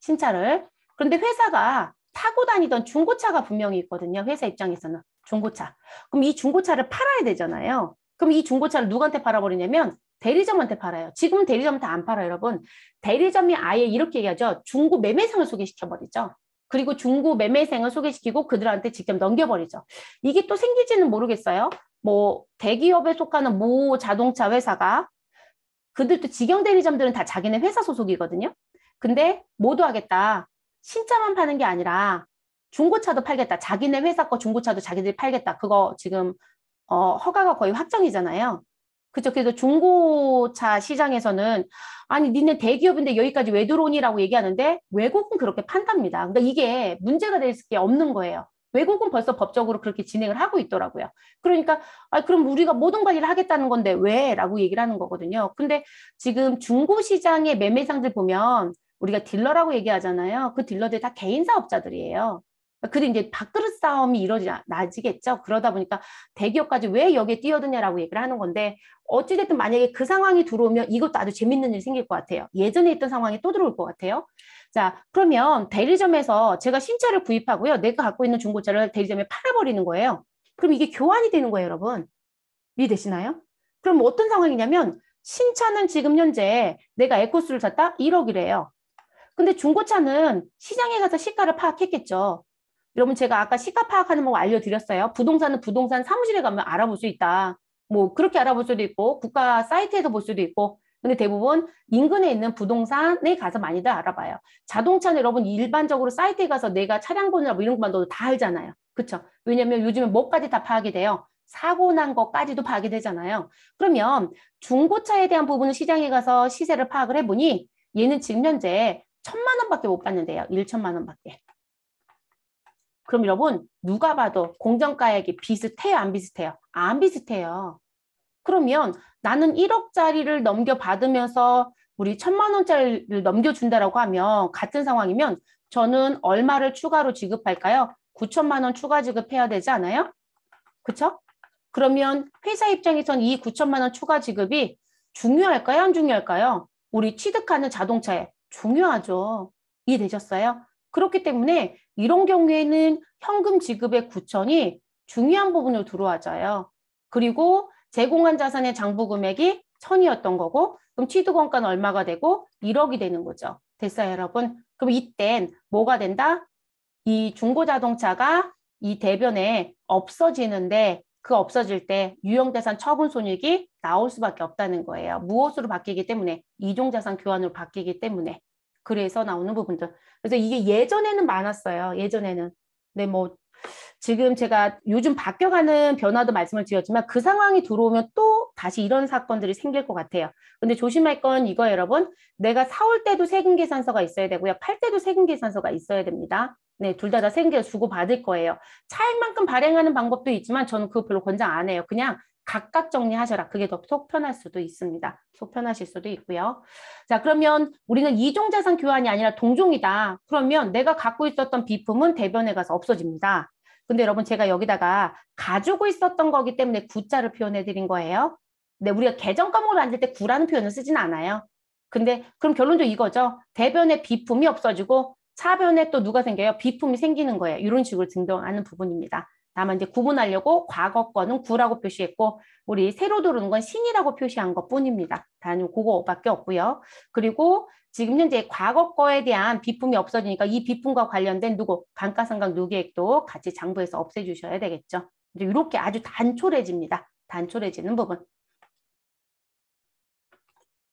신차를. 그런데 회사가 타고 다니던 중고차가 분명히 있거든요. 회사 입장에서는. 중고차. 그럼 이 중고차를 팔아야 되잖아요. 그럼 이 중고차를 누구한테 팔아버리냐면 대리점한테 팔아요. 지금은 대리점한테 안 팔아요, 여러분. 대리점이 아예 이렇게 얘기하죠. 중고 매매생을 소개시켜버리죠. 그리고 중고 매매생을 소개시키고 그들한테 직접 넘겨버리죠. 이게 또 생길지는 모르겠어요. 뭐 대기업에 속하는 모 자동차 회사가 그들도 직영 대리점들은 다 자기네 회사 소속이거든요. 근데 모두 하겠다. 신차만 파는 게 아니라 중고차도 팔겠다. 자기네 회사 거 중고차도 자기들이 팔겠다. 그거 지금 어, 허가가 거의 확정이잖아요. 그죠. 그래서 중고차 시장에서는 아니 니네 대기업인데 여기까지 왜 들어오니라고 얘기하는데 외국은 그렇게 판답니다. 그러니까 이게 문제가 될 게 없는 거예요. 외국은 벌써 법적으로 그렇게 진행을 하고 있더라고요. 그러니까 아 그럼 우리가 모든 관리를 하겠다는 건데 왜라고 얘기를 하는 거거든요. 근데 지금 중고 시장의 매매상들 보면 우리가 딜러라고 얘기하잖아요. 그 딜러들 다 개인 사업자들이에요. 근데 이제 밥그릇 싸움이 이 일어나지겠죠. 그러다 보니까 대기업까지 왜 여기에 뛰어드냐라고 얘기를 하는 건데 어찌됐든 만약에 그 상황이 들어오면 이것도 아주 재밌는 일이 생길 것 같아요. 예전에 있던 상황이 또 들어올 것 같아요. 자, 그러면 대리점에서 제가 신차를 구입하고요. 내가 갖고 있는 중고차를 대리점에 팔아버리는 거예요. 그럼 이게 교환이 되는 거예요, 여러분. 이해되시나요? 그럼 어떤 상황이냐면 신차는 지금 현재 내가 에코스를 샀다? 1억이래요. 근데 중고차는 시장에 가서 시가를 파악했겠죠. 여러분 제가 아까 시가 파악하는 법 알려드렸어요. 부동산은 부동산 사무실에 가면 알아볼 수 있다. 뭐 그렇게 알아볼 수도 있고 국가 사이트에서 볼 수도 있고 근데 대부분 인근에 있는 부동산에 가서 많이들 알아봐요. 자동차는 여러분 일반적으로 사이트에 가서 내가 차량 번호나 뭐 이런 것만 넣어도 다 알잖아요. 그렇죠? 왜냐하면 요즘에 뭐까지 다 파악이 돼요. 사고 난 것까지도 파악이 되잖아요. 그러면 중고차에 대한 부분은 시장에 가서 시세를 파악을 해보니 얘는 지금 현재 천만 원밖에 못 받는데요. 일천만 원밖에. 그럼 여러분 누가 봐도 공정가액이 비슷해요? 안 비슷해요? 안 비슷해요. 그러면 나는 1억짜리를 넘겨받으면서 우리 천만 원짜리를 넘겨준다라고 하면 같은 상황이면 저는 얼마를 추가로 지급할까요? 9천만 원 추가 지급해야 되지 않아요? 그렇죠? 그러면 회사 입장에선 이 9천만 원 추가 지급이 중요할까요? 안 중요할까요? 우리 취득하는 자동차에 중요하죠. 이해되셨어요? 그렇기 때문에 이런 경우에는 현금 지급의 구천이 중요한 부분으로 들어와져요. 그리고 제공한 자산의 장부 금액이 천이었던 거고 그럼 취득원가는 얼마가 되고 1억이 되는 거죠. 됐어요 여러분? 그럼 이땐 뭐가 된다? 이 중고자동차가 이 대변에 없어지는데 그 없어질 때 유형자산 처분 손익이 나올 수밖에 없다는 거예요. 무엇으로 바뀌기 때문에 이종자산 교환으로 바뀌기 때문에 글에서 나오는 부분들. 그래서 이게 예전에는 많았어요. 예전에는. 근데 뭐 지금 제가 요즘 바뀌어가는 변화도 말씀을 드렸지만 그 상황이 들어오면 또 다시 이런 사건들이 생길 것 같아요. 근데 조심할 건이거 여러분. 내가 사올 때도 세금 계산서가 있어야 되고요. 팔 때도 세금 계산서가 있어야 됩니다. 네, 둘 다 다 세금 계산 주고 받을 거예요. 차액만큼 발행하는 방법도 있지만 저는 그거 별로 권장 안 해요. 그냥 각각 정리하셔라. 그게 더속 편할 수도 있습니다. 속 편하실 수도 있고요. 자, 그러면 우리는 이종 자산 교환이 아니라 동종이다. 그러면 내가 갖고 있었던 비품은 대변에 가서 없어집니다. 근데 여러분 제가 여기다가 가지고 있었던 거기 때문에 구자를 표현해 드린 거예요. 근데 우리가 계정 과목을 앉을 때 구라는 표현을 쓰진 않아요. 근데 그럼 결론적으로 이거죠. 대변에 비품이 없어지고 차변에 또 누가 생겨요? 비품이 생기는 거예요. 이런 식으로 증등하는 부분입니다. 다만 이제 구분하려고 과거 거는 구라고 표시했고 우리 새로 들어오는 건 신이라고 표시한 것뿐입니다. 단위 그거밖에 없고요. 그리고 지금 현재 과거 거에 대한 비품이 없어지니까 이 비품과 관련된 누구 감가상각 누계액도 같이 장부에서 없애주셔야 되겠죠. 이렇게 아주 단촐해집니다. 단촐해지는 부분.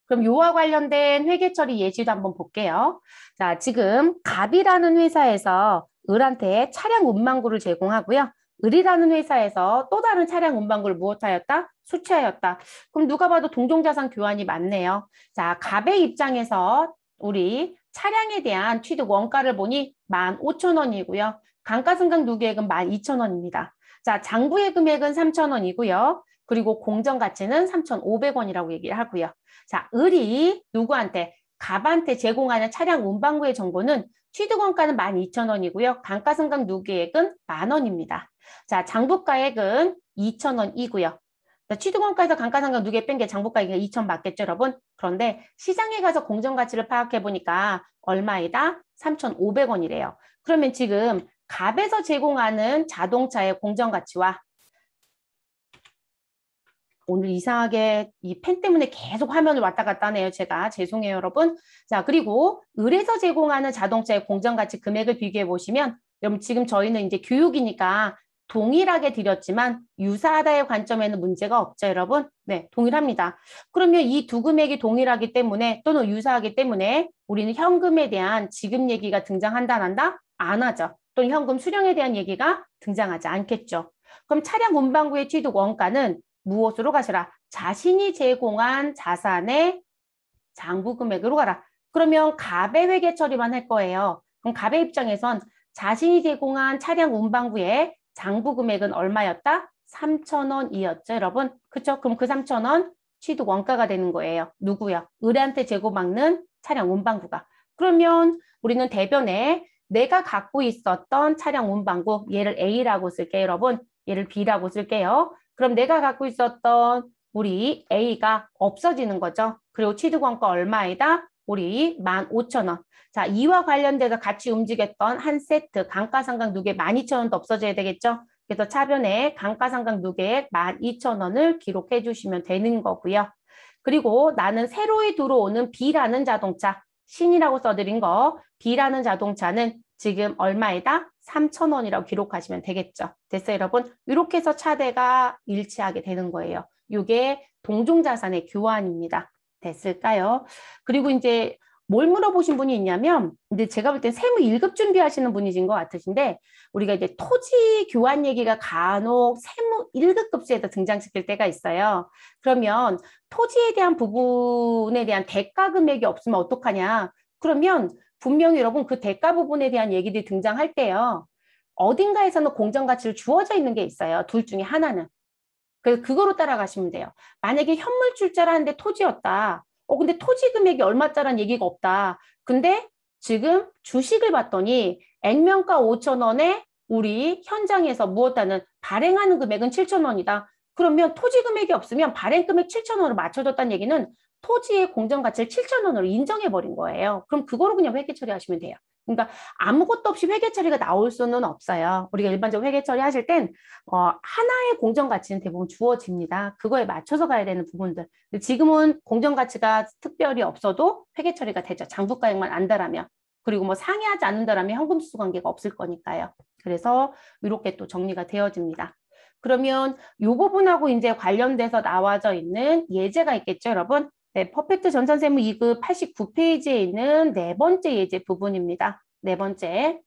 그럼 요와 관련된 회계처리 예시도 한번 볼게요. 자, 지금 갑이라는 회사에서 을한테 차량 운반구를 제공하고요. 을이라는 회사에서 또 다른 차량 운반구를 무엇하였다? 수취하였다. 그럼 누가 봐도 동종자산 교환이 맞네요. 자, 갑의 입장에서 우리 차량에 대한 취득 원가를 보니 만 오천 원이고요 감가상각 누계액은 만 이천 원입니다 자, 장부의 금액은 삼천 원이고요 그리고 공정가치는 삼천 오백 원이라고 얘기를 하고요. 자, 을이 누구한테? 갑한테 제공하는 차량 운반구의 정보는 취득원가는 만 이천 원이고요 감가상각 누계액은 만원입니다. 자, 장부가액은 2,000원이고요. 취득원가에서 감가상각 누게 뺀게 장부가액이 2천 맞겠죠, 여러분? 그런데 시장에 가서 공정가치를 파악해 보니까 얼마이다? 3,500원이래요. 그러면 지금 갑에서 제공하는 자동차의 공정가치와 오늘 이상하게 이 펜 때문에 계속 화면을 왔다 갔다 하네요. 제가 죄송해요, 여러분. 자, 그리고 을에서 제공하는 자동차의 공정가치 금액을 비교해 보시면 여러분 지금 저희는 이제 교육이니까 동일하게 드렸지만 유사하다의 관점에는 문제가 없죠, 여러분? 네, 동일합니다. 그러면 이 두 금액이 동일하기 때문에 또는 유사하기 때문에 우리는 현금에 대한 지급 얘기가 등장한다, 난다? 안 하죠. 또는 현금 수령에 대한 얘기가 등장하지 않겠죠. 그럼 차량 운반구의 취득 원가는 무엇으로 가시라? 자신이 제공한 자산의 장부 금액으로 가라. 그러면 가배 회계 처리만 할 거예요. 그럼 가배 입장에선 자신이 제공한 차량 운반구의 장부 금액은 얼마였다? 3,000원이었죠, 여러분? 그쵸? 그럼 그 3,000원 취득 원가가 되는 거예요. 누구요? 의뢰한테 재고 막는 차량 운반구가. 그러면 우리는 대변에 내가 갖고 있었던 차량 운반구, 얘를 A라고 쓸게요, 여러분. 얘를 B라고 쓸게요. 그럼 내가 갖고 있었던 우리 A가 없어지는 거죠. 그리고 취득 원가 얼마이다? 우리 만 오천 원 자, 이와 관련돼서 같이 움직였던 한 세트 감가상각 누계 만 이천 원도 없어져야 되겠죠? 그래서 차변에 감가상각 누계액 만 이천 원을 기록해 주시면 되는 거고요. 그리고 나는 새로이 들어오는 B라는 자동차, 신이라고 써드린 거 B라는 자동차는 지금 얼마에다? 삼천 원이라고 기록하시면 되겠죠. 됐어요, 여러분? 이렇게 해서 차대가 일치하게 되는 거예요. 이게 동종자산의 교환입니다. 됐을까요? 그리고 이제 뭘 물어보신 분이 있냐면 근데 제가 볼때 세무 일급 준비하시는 분이신 것 같으신데 우리가 이제 토지 교환 얘기가 간혹 세무 일급 급수에서 등장시킬 때가 있어요. 그러면 토지에 대한 부분에 대한 대가 금액이 없으면 어떡하냐? 그러면 분명히 여러분 그 대가 부분에 대한 얘기들이 등장할 때요. 어딘가에서는 공정 가치를 주어져 있는 게 있어요. 둘 중에 하나는. 그래서 그거로 따라가시면 돼요. 만약에 현물 출자라는데 토지였다. 어, 근데 토지 금액이 얼마짜란 얘기가 없다. 근데 지금 주식을 봤더니 액면가 5천 원에 우리 현장에서 무엇다는 발행하는 금액은 7천 원이다. 그러면 토지 금액이 없으면 발행 금액 7천 원으로 맞춰졌다는 얘기는 토지의 공정 가치를 7천 원으로 인정해 버린 거예요. 그럼 그거로 그냥 회계 처리하시면 돼요. 그러니까 아무것도 없이 회계 처리가 나올 수는 없어요. 우리가 일반적으로 회계 처리 하실 땐 어, 하나의 공정 가치는 대부분 주어집니다. 그거에 맞춰서 가야 되는 부분들. 지금은 공정 가치가 특별히 없어도 회계 처리가 되죠. 장부가액만 안다라면. 그리고 뭐 상해하지 않는다라면 현금 수수 관계가 없을 거니까요. 그래서 이렇게 또 정리가 되어집니다. 그러면 이 부분하고 이제 관련돼서 나와져 있는 예제가 있겠죠, 여러분? 네, 퍼펙트 전산세무 2급 89페이지에 있는 네 번째 예제 부분입니다. 네 번째.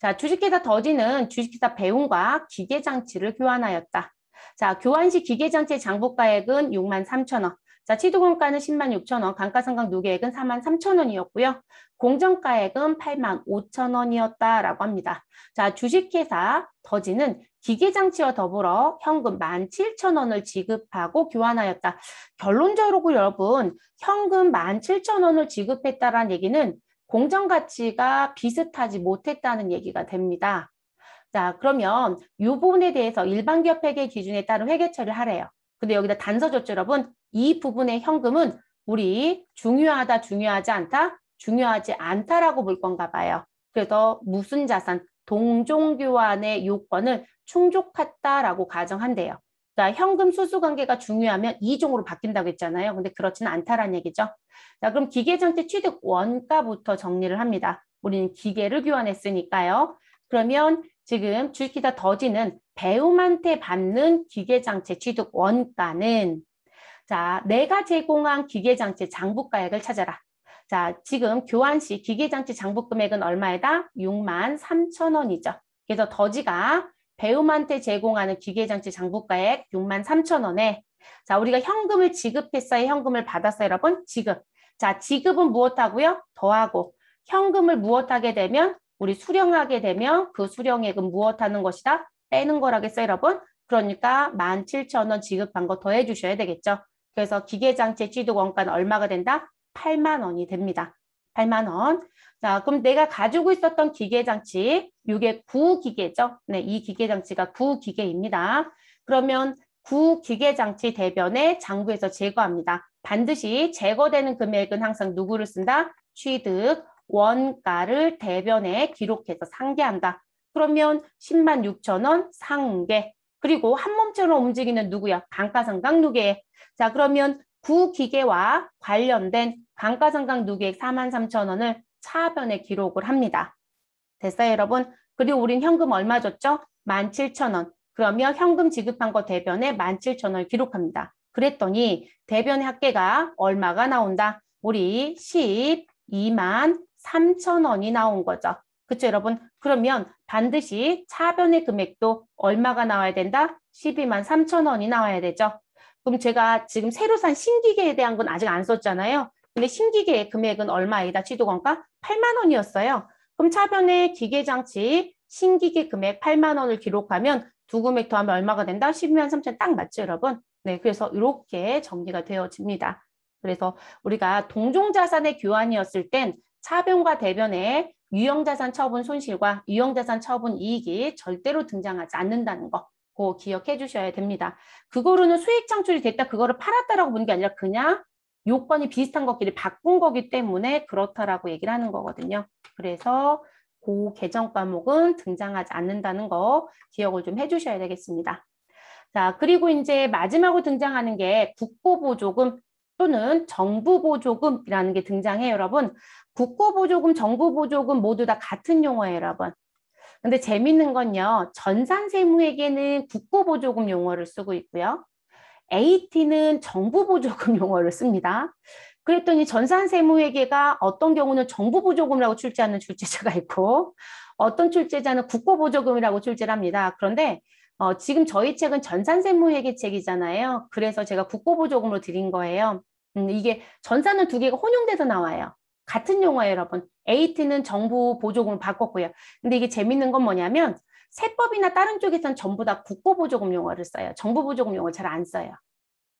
자, 주식회사 더지는 주식회사 배움과 기계장치를 교환하였다. 자, 교환 시 기계장치 장부가액은 6만 3천 원. 자, 취득원가는 10만 6천 원, 감가상각 누계액은 4만 3천 원이었고요. 공정가액은 8만 5천 원이었다라고 합니다. 자, 주식회사 더지는 기계장치와 더불어 현금 17,000원을 지급하고 교환하였다. 결론적으로 여러분 현금 17,000원을 지급했다라는 얘기는 공정가치가 비슷하지 못했다는 얘기가 됩니다. 자 그러면 이 부분에 대해서 일반기업회계 기준에 따른 회계처리를 하래요. 근데 여기다 단서 줬죠 여러분 이 부분의 현금은 우리 중요하다 중요하지 않다 중요하지 않다라고 볼 건가 봐요. 그래서 무슨 자산 동종 교환의 요건을 충족했다라고 가정한대요. 그러니까 현금 수수 관계가 중요하면 이종으로 바뀐다고 했잖아요. 근데 그렇지는 않다라는 얘기죠. 자, 그럼 기계장치 취득 원가부터 정리를 합니다. 우리는 기계를 교환했으니까요. 그러면 지금 줄키다 더지는 배움한테 받는 기계장치 취득 원가는 자, 내가 제공한 기계장치 장부가액을 찾아라. 자, 지금 교환 시 기계장치 장부 금액은 얼마에다? 6만 3천 원이죠. 그래서 더지가 배움한테 제공하는 기계장치 장부가액 6만 3천 원에 자 우리가 현금을 지급했어요. 현금을 받았어요. 여러분 지급. 자 지급은 무엇하고요? 더하고 현금을 무엇하게 되면 우리 수령하게 되면 그 수령액은 무엇하는 것이다? 빼는 거라겠어요. 여러분. 그러니까 17,000원 지급한 거 더해 주셔야 되겠죠. 그래서 기계장치 취득 원가는 얼마가 된다? 8만 원이 됩니다. 8만 원. 자, 그럼 내가 가지고 있었던 기계 장치, 이게 구기계죠. 네, 이 기계 장치가 구기계입니다. 그러면 구기계 장치 대변에 장부에서 제거합니다. 반드시 제거되는 금액은 항상 누구를 쓴다? 취득 원가를 대변에 기록해서 상계한다. 그러면 10만 6천 원 상계. 그리고 한 몸처럼 움직이는 누구야? 강가상각 누계. 자, 그러면 구기계와 관련된 강가상각 누계액 43,000원을 차변에 기록을 합니다. 됐어요, 여러분? 그리고 우린 현금 얼마 줬죠? 17,000원. 그러면 현금 지급한 거 대변에 17,000원을 기록합니다. 그랬더니 대변의 합계가 얼마가 나온다? 우리 12만 3 0원이 나온 거죠. 그렇죠 여러분? 그러면 반드시 차변의 금액도 얼마가 나와야 된다? 12만 3 0원이 나와야 되죠. 그럼 제가 지금 새로 산 신기계에 대한 건 아직 안 썼잖아요. 근데 신기계의 금액은 얼마이다 취득원가? 8만 원이었어요. 그럼 차변에 기계장치 신기계 금액 8만 원을 기록하면 두 금액 더하면 얼마가 된다? 12만 3천 딱 맞죠 여러분? 네, 그래서 이렇게 정리가 되어집니다. 그래서 우리가 동종자산의 교환이었을 땐 차변과 대변에 유형자산 처분 손실과 유형자산 처분 이익이 절대로 등장하지 않는다는 거고 기억해 주셔야 됩니다. 그거로는 수익 창출이 됐다, 그거를 팔았다라고 보는 게 아니라 그냥 요건이 비슷한 것끼리 바꾼 거기 때문에 그렇다라고 얘기를 하는 거거든요. 그래서 고 개정 과목은 등장하지 않는다는 거 기억을 좀 해주셔야 되겠습니다. 자, 그리고 이제 마지막으로 등장하는 게 국고보조금 또는 정부보조금이라는 게 등장해요, 여러분. 국고보조금, 정부보조금 모두 다 같은 용어예요, 여러분. 근데 재밌는 건요. 전산세무에게는 국고보조금 용어를 쓰고 있고요. AT는 정부보조금 용어를 씁니다. 그랬더니 전산세무회계가 어떤 경우는 정부보조금이라고 출제하는 출제자가 있고 어떤 출제자는 국고보조금이라고 출제를 합니다. 그런데 어, 지금 저희 책은 전산세무회계 책이잖아요. 그래서 제가 국고보조금으로 드린 거예요. 음, 이게 전산은 두 개가 혼용돼서 나와요. 같은 용어예요, 여러분. 에이 t 는 정부 보조금을 바꿨고요. 근데 이게 재밌는 건 뭐냐면 세법이나 다른 쪽에선 전부 다 국고 보조금 용어를 써요. 정부 보조금 용어 잘안 써요.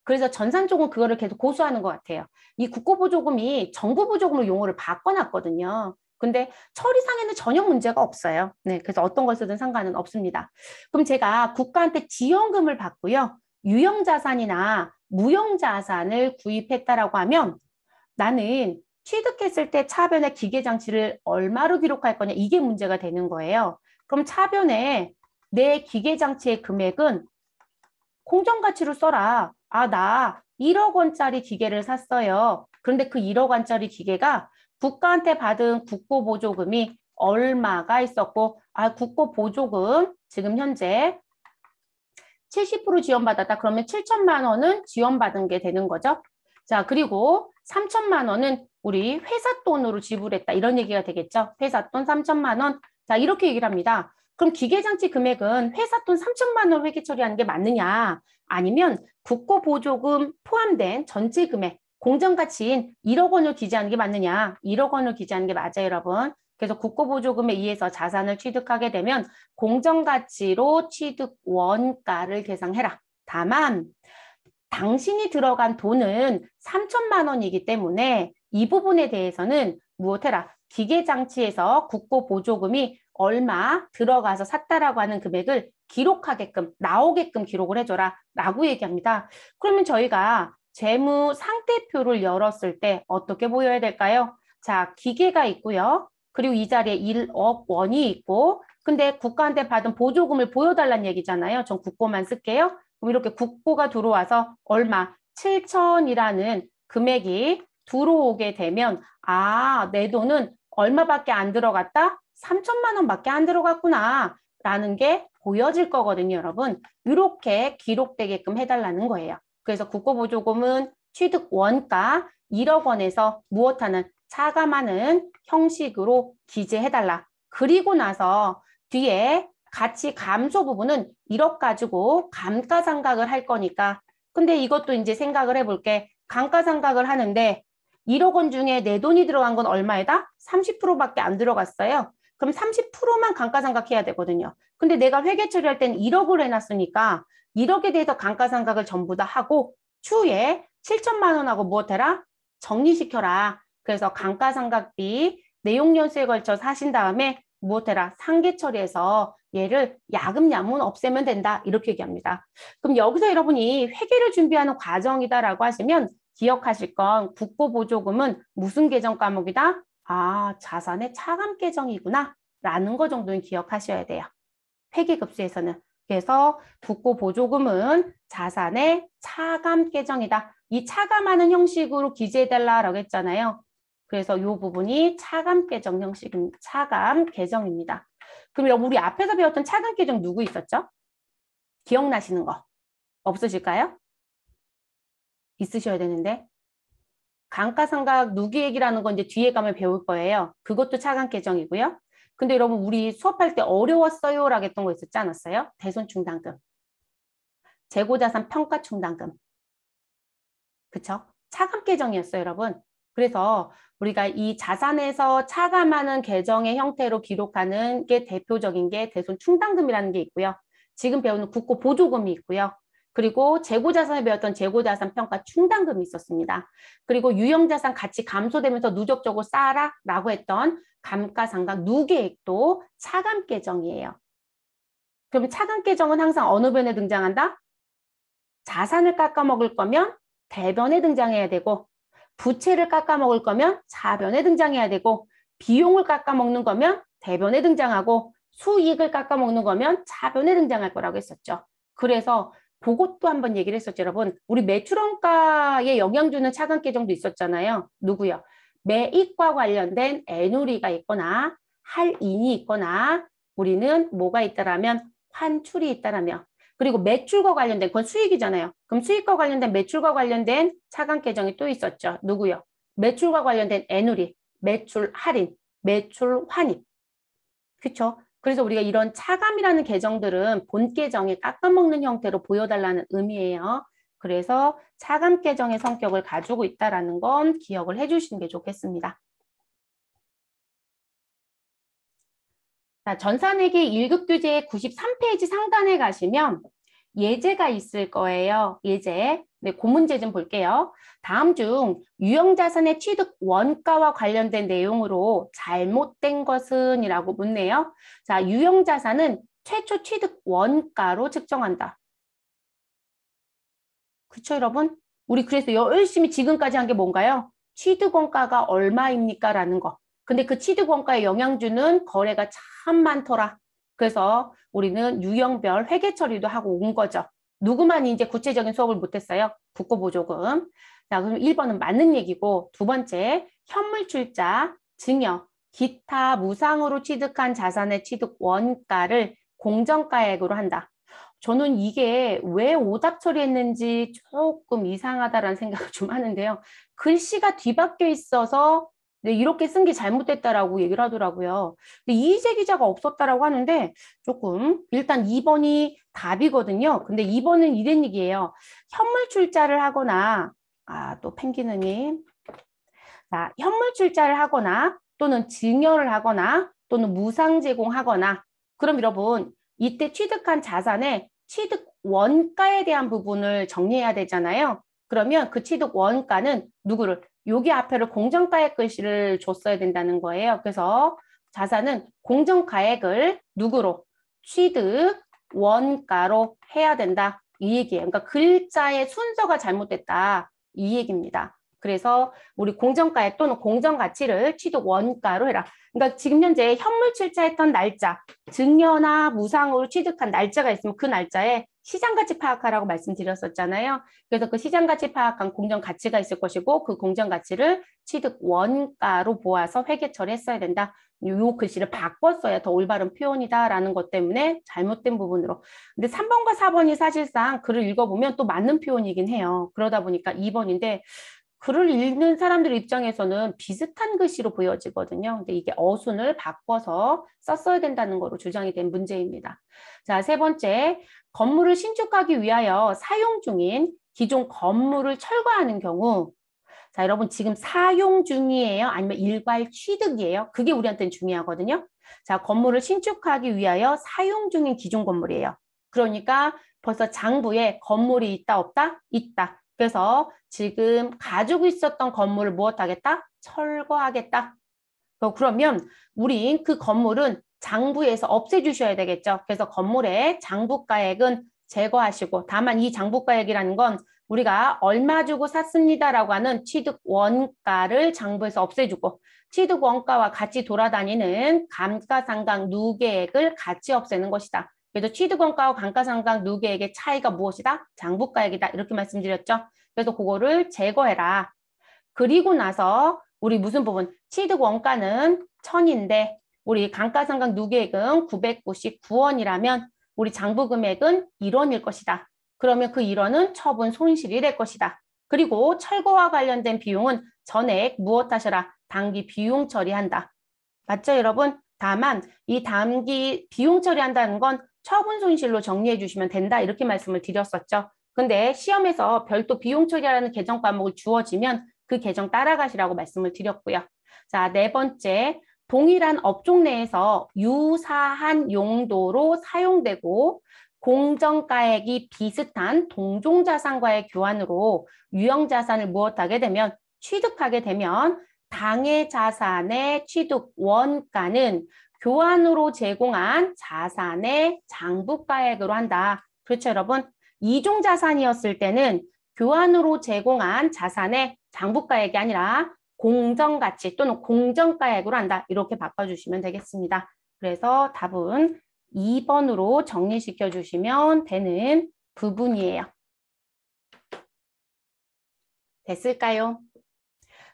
그래서 전산 쪽은 그거를 계속 고수하는 것 같아요. 이 국고 보조금이 정부 보조금으로 용어를 바꿔놨거든요. 근데 처리상에는 전혀 문제가 없어요. 네, 그래서 어떤 걸 쓰든 상관은 없습니다. 그럼 제가 국가한테 지원금을 받고요. 유형자산이나 무형자산을 구입했다라고 하면 나는 취득했을 때 차변의 기계 장치를 얼마로 기록할 거냐 이게 문제가 되는 거예요. 그럼 차변에 내 기계 장치의 금액은 공정 가치로 써라. 아, 나 1억 원짜리 기계를 샀어요. 그런데 그 1억 원짜리 기계가 국가한테 받은 국고 보조금이 얼마가 있었고 아, 국고 보조금 지금 현재 70% 지원받았다. 그러면 7천만 원은 지원받은 게 되는 거죠. 자, 그리고 3천만 원은 우리 회사 돈으로 지불했다 이런 얘기가 되겠죠. 회사 돈 3천만 원. 자 이렇게 얘기를 합니다. 그럼 기계장치 금액은 회사 돈 3천만 원 회계 처리하는 게 맞느냐? 아니면 국고보조금 포함된 전체 금액 공정가치인 1억 원을 기재하는 게 맞느냐? 1억 원을 기재하는 게 맞아요, 여러분. 그래서 국고보조금에 의해서 자산을 취득하게 되면 공정가치로 취득 원가를 계상해라. 다만 당신이 들어간 돈은 3천만 원이기 때문에 이 부분에 대해서는 무엇해라 기계장치에서 국고보조금이 얼마 들어가서 샀다라고 하는 금액을 기록하게끔 나오게끔 기록을 해줘라 라고 얘기합니다. 그러면 저희가 재무 상태표를 열었을 때 어떻게 보여야 될까요? 자 기계가 있고요. 그리고 이 자리에 1억 원이 있고 근데 국가한테 받은 보조금을 보여달라는 얘기잖아요. 전 국고만 쓸게요. 그럼 이렇게 국고가 들어와서 얼마 7천이라는 금액이 들어오게 되면 아, 내 돈은 얼마밖에 안 들어갔다? 3천만 원밖에 안 들어갔구나 라는 게 보여질 거거든요, 여러분. 이렇게 기록되게끔 해달라는 거예요. 그래서 국고보조금은 취득 원가 1억 원에서 무엇하는 차감하는 형식으로 기재해달라. 그리고 나서 뒤에 가치 감소 부분은 1억 가지고 감가상각을 할 거니까 근데 이것도 이제 생각을 해볼게. 감가상각을 하는데 1억 원 중에 내 돈이 들어간 건 얼마에다? 30%밖에 안 들어갔어요. 그럼 30%만 감가상각해야 되거든요. 근데 내가 회계 처리할 땐1억을 해놨으니까 1억에 대해서 감가상각을 전부 다 하고 추후에 7천만 원하고 무엇해라? 정리시켜라. 그래서 감가상각비 내용연수에 걸쳐사신 다음에 무엇해라? 상계 처리해서 얘를 야금야문 없애면 된다. 이렇게 얘기합니다. 그럼 여기서 여러분이 회계를 준비하는 과정이다라고 하시면 기억하실 건 국고보조금은 무슨 계정 과목이다? 아, 자산의 차감 계정이구나 라는 거 정도는 기억하셔야 돼요. 회계급수에서는. 그래서 국고보조금은 자산의 차감 계정이다. 이 차감하는 형식으로 기재해달라라고 했잖아요. 그래서 이 부분이 차감 계정 형식, 차감 계정입니다. 그럼 우리 앞에서 배웠던 차감 계정 누구 있었죠? 기억나시는 거 없으실까요? 있으셔야 되는데 강가상각 누계액이라는 건 이제 뒤에 가면 배울 거예요. 그것도 차감 계정이고요. 근데 여러분 우리 수업할 때 어려웠어요 라고 했던 거 있었지 않았어요? 대손충당금, 재고자산 평가충당금. 그쵸? 차감 계정이었어요 여러분. 그래서 우리가 이 자산에서 차감하는 계정의 형태로 기록하는 게 대표적인 게 대손 충당금이라는 게 있고요. 지금 배우는 국고 보조금이 있고요. 그리고 재고자산에 배웠던 재고자산 평가 충당금이 있었습니다. 그리고 유형자산 가치 감소되면서 누적적으로 쌓아라라고 했던 감가상각 누계액도 차감 계정이에요. 그럼 차감 계정은 항상 어느 변에 등장한다? 자산을 깎아먹을 거면 대변에 등장해야 되고 부채를 깎아먹을 거면 자변에 등장해야 되고 비용을 깎아먹는 거면 대변에 등장하고 수익을 깎아먹는 거면 자변에 등장할 거라고 했었죠. 그래서 그것도 한번 얘기를 했었죠, 여러분. 우리 매출원가에 영향 주는 차감 계정도 있었잖아요. 누구요? 매입과 관련된 애누리가 있거나 할인이 있거나 우리는 뭐가 있다라면 환출이 있다라며 그리고 매출과 관련된 건 수익이잖아요. 그럼 수익과 관련된 매출과 관련된 차감 계정이 또 있었죠. 누구요? 매출과 관련된 애누리, 매출 할인, 매출 환입. 그렇죠? 그래서 우리가 이런 차감이라는 계정들은 본 계정에 깎아먹는 형태로 보여달라는 의미예요. 그래서 차감 계정의 성격을 가지고 있다는 건 기억을 해주시는 게 좋겠습니다. 자, 전산회계 1급 규제의 93페이지 상단에 가시면 예제가 있을 거예요. 예제. 네, 고 그 문제 좀 볼게요. 다음 중 유형자산의 취득 원가와 관련된 내용으로 잘못된 것은 이라고 묻네요. 자, 유형자산은 최초 취득 원가로 측정한다. 그쵸, 여러분? 우리 그래서 열심히 지금까지 한 게 뭔가요? 취득 원가가 얼마입니까? 라는 거. 근데 그 취득 원가에 영향 주는 거래가 참 많더라. 그래서 우리는 유형별 회계 처리도 하고 온 거죠. 누구만이 이제 구체적인 수업을 못했어요? 국고보조금. 자, 그럼 1번은 맞는 얘기고 두 번째, 현물출자, 증여, 기타 무상으로 취득한 자산의 취득 원가를 공정가액으로 한다. 저는 이게 왜 오답 처리했는지 조금 이상하다라는 생각을 좀 하는데요. 글씨가 뒤바뀌어 있어서 네, 이렇게 쓴 게 잘못됐다라고 얘기를 하더라고요. 근데 이의제 기자가 없었다라고 하는데 조금 일단 2번이 답이거든요. 근데 2번은 이런 얘기예요. 현물 출자를 하거나 아, 또 펭귄느님. 자, 현물 출자를 하거나 또는 증여를 하거나 또는 무상 제공하거나 그럼 여러분 이때 취득한 자산의 취득 원가에 대한 부분을 정리해야 되잖아요. 그러면 그 취득 원가는 누구를 여기 앞에를 공정가액 글씨를 줬어야 된다는 거예요. 그래서 자산은 공정가액을 누구로? 취득 원가로 해야 된다. 이 얘기예요. 그러니까 글자의 순서가 잘못됐다. 이 얘기입니다. 그래서 우리 공정가액 또는 공정가치를 취득 원가로 해라. 그러니까 지금 현재 현물 출자했던 날짜, 증여나 무상으로 취득한 날짜가 있으면 그 날짜에 시장가치 파악하라고 말씀드렸었잖아요. 그래서 그 시장가치 파악한 공정가치가 있을 것이고 그 공정가치를 취득 원가로 보아서 회계처리 했어야 된다. 요 글씨를 바꿨어야 더 올바른 표현이다라는 것 때문에 잘못된 부분으로. 근데 3번과 4번이 사실상 글을 읽어보면 또 맞는 표현이긴 해요. 그러다 보니까 2번인데 글을 읽는 사람들 입장에서는 비슷한 글씨로 보여지거든요. 근데 이게 어순을 바꿔서 썼어야 된다는 거로 주장이 된 문제입니다. 자, 세 번째, 건물을 신축하기 위하여 사용 중인 기존 건물을 철거하는 경우 자, 여러분 지금 사용 중이에요? 아니면 일괄 취득이에요? 그게 우리한테는 중요하거든요. 자, 건물을 신축하기 위하여 사용 중인 기존 건물이에요. 그러니까 벌써 장부에 건물이 있다 없다? 있다. 그래서 지금 가지고 있었던 건물을 무엇하겠다? 철거하겠다. 어, 그러면 우리그 건물은 장부에서 없애주셔야 되겠죠. 그래서 건물의 장부가액은 제거하시고 다만 이 장부가액이라는 건 우리가 얼마 주고 샀습니다라고 하는 취득 원가를 장부에서 없애주고 취득 원가와 같이 돌아다니는 감가상각 누계액을 같이 없애는 것이다. 그래서 취득원가와 감가상각 누계액의 차이가 무엇이다? 장부가액이다. 이렇게 말씀드렸죠. 그래서 그거를 제거해라. 그리고 나서 우리 무슨 부분? 취득원가는 천인데 우리 감가상각 누계액은 999원이라면 우리 장부금액은 1원일 것이다. 그러면 그 1원은 처분 손실이 될 것이다. 그리고 철거와 관련된 비용은 전액 무엇 하셔라? 단기 비용 처리한다. 맞죠, 여러분? 다만 이 단기 비용 처리한다는 건 처분 손실로 정리해 주시면 된다 이렇게 말씀을 드렸었죠. 근데 시험에서 별도 비용 처리라는 개정 과목을 주어지면 그 개정 따라가시라고 말씀을 드렸고요. 자, 네 번째, 동일한 업종 내에서 유사한 용도로 사용되고 공정가액이 비슷한 동종 자산과의 교환으로 유형 자산을 무엇하게 되면 취득하게 되면 당해 자산의 취득 원가는 교환으로 제공한 자산의 장부가액으로 한다. 그렇죠, 여러분? 이종 자산이었을 때는 교환으로 제공한 자산의 장부가액이 아니라 공정가치 또는 공정가액으로 한다. 이렇게 바꿔주시면 되겠습니다. 그래서 답은 2번으로 정리시켜 주시면 되는 부분이에요. 됐을까요?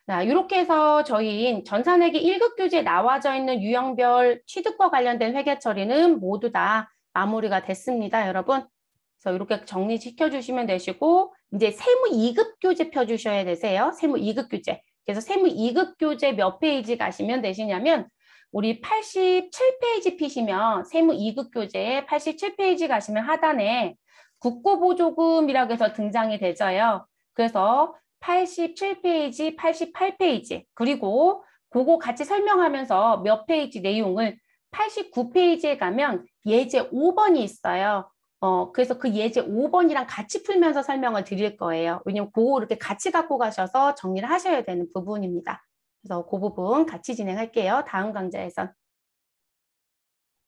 자, 이렇게 해서 저희 전산회계 1급 교재에 나와져 있는 유형별 취득과 관련된 회계 처리는 모두 다 마무리가 됐습니다, 여러분. 그래서 이렇게 정리시켜 주시면 되시고 이제 세무 2급 교재 펴 주셔야 되세요. 세무 2급 교재. 그래서 세무 2급 교재 몇 페이지 가시면 되시냐면 우리 87페이지 피시면 세무 2급 교재 87페이지 가시면 하단에 국고보조금이라고 해서 등장이 되죠 그래서 87페이지, 88페이지 그리고 그거 같이 설명하면서 몇 페이지 내용을 89페이지에 가면 예제 5번이 있어요. 어, 그래서 그 예제 5번이랑 같이 풀면서 설명을 드릴 거예요. 왜냐면 그거 이렇게 같이 갖고 가셔서 정리를 하셔야 되는 부분입니다. 그래서 그 부분 같이 진행할게요. 다음 강좌에선.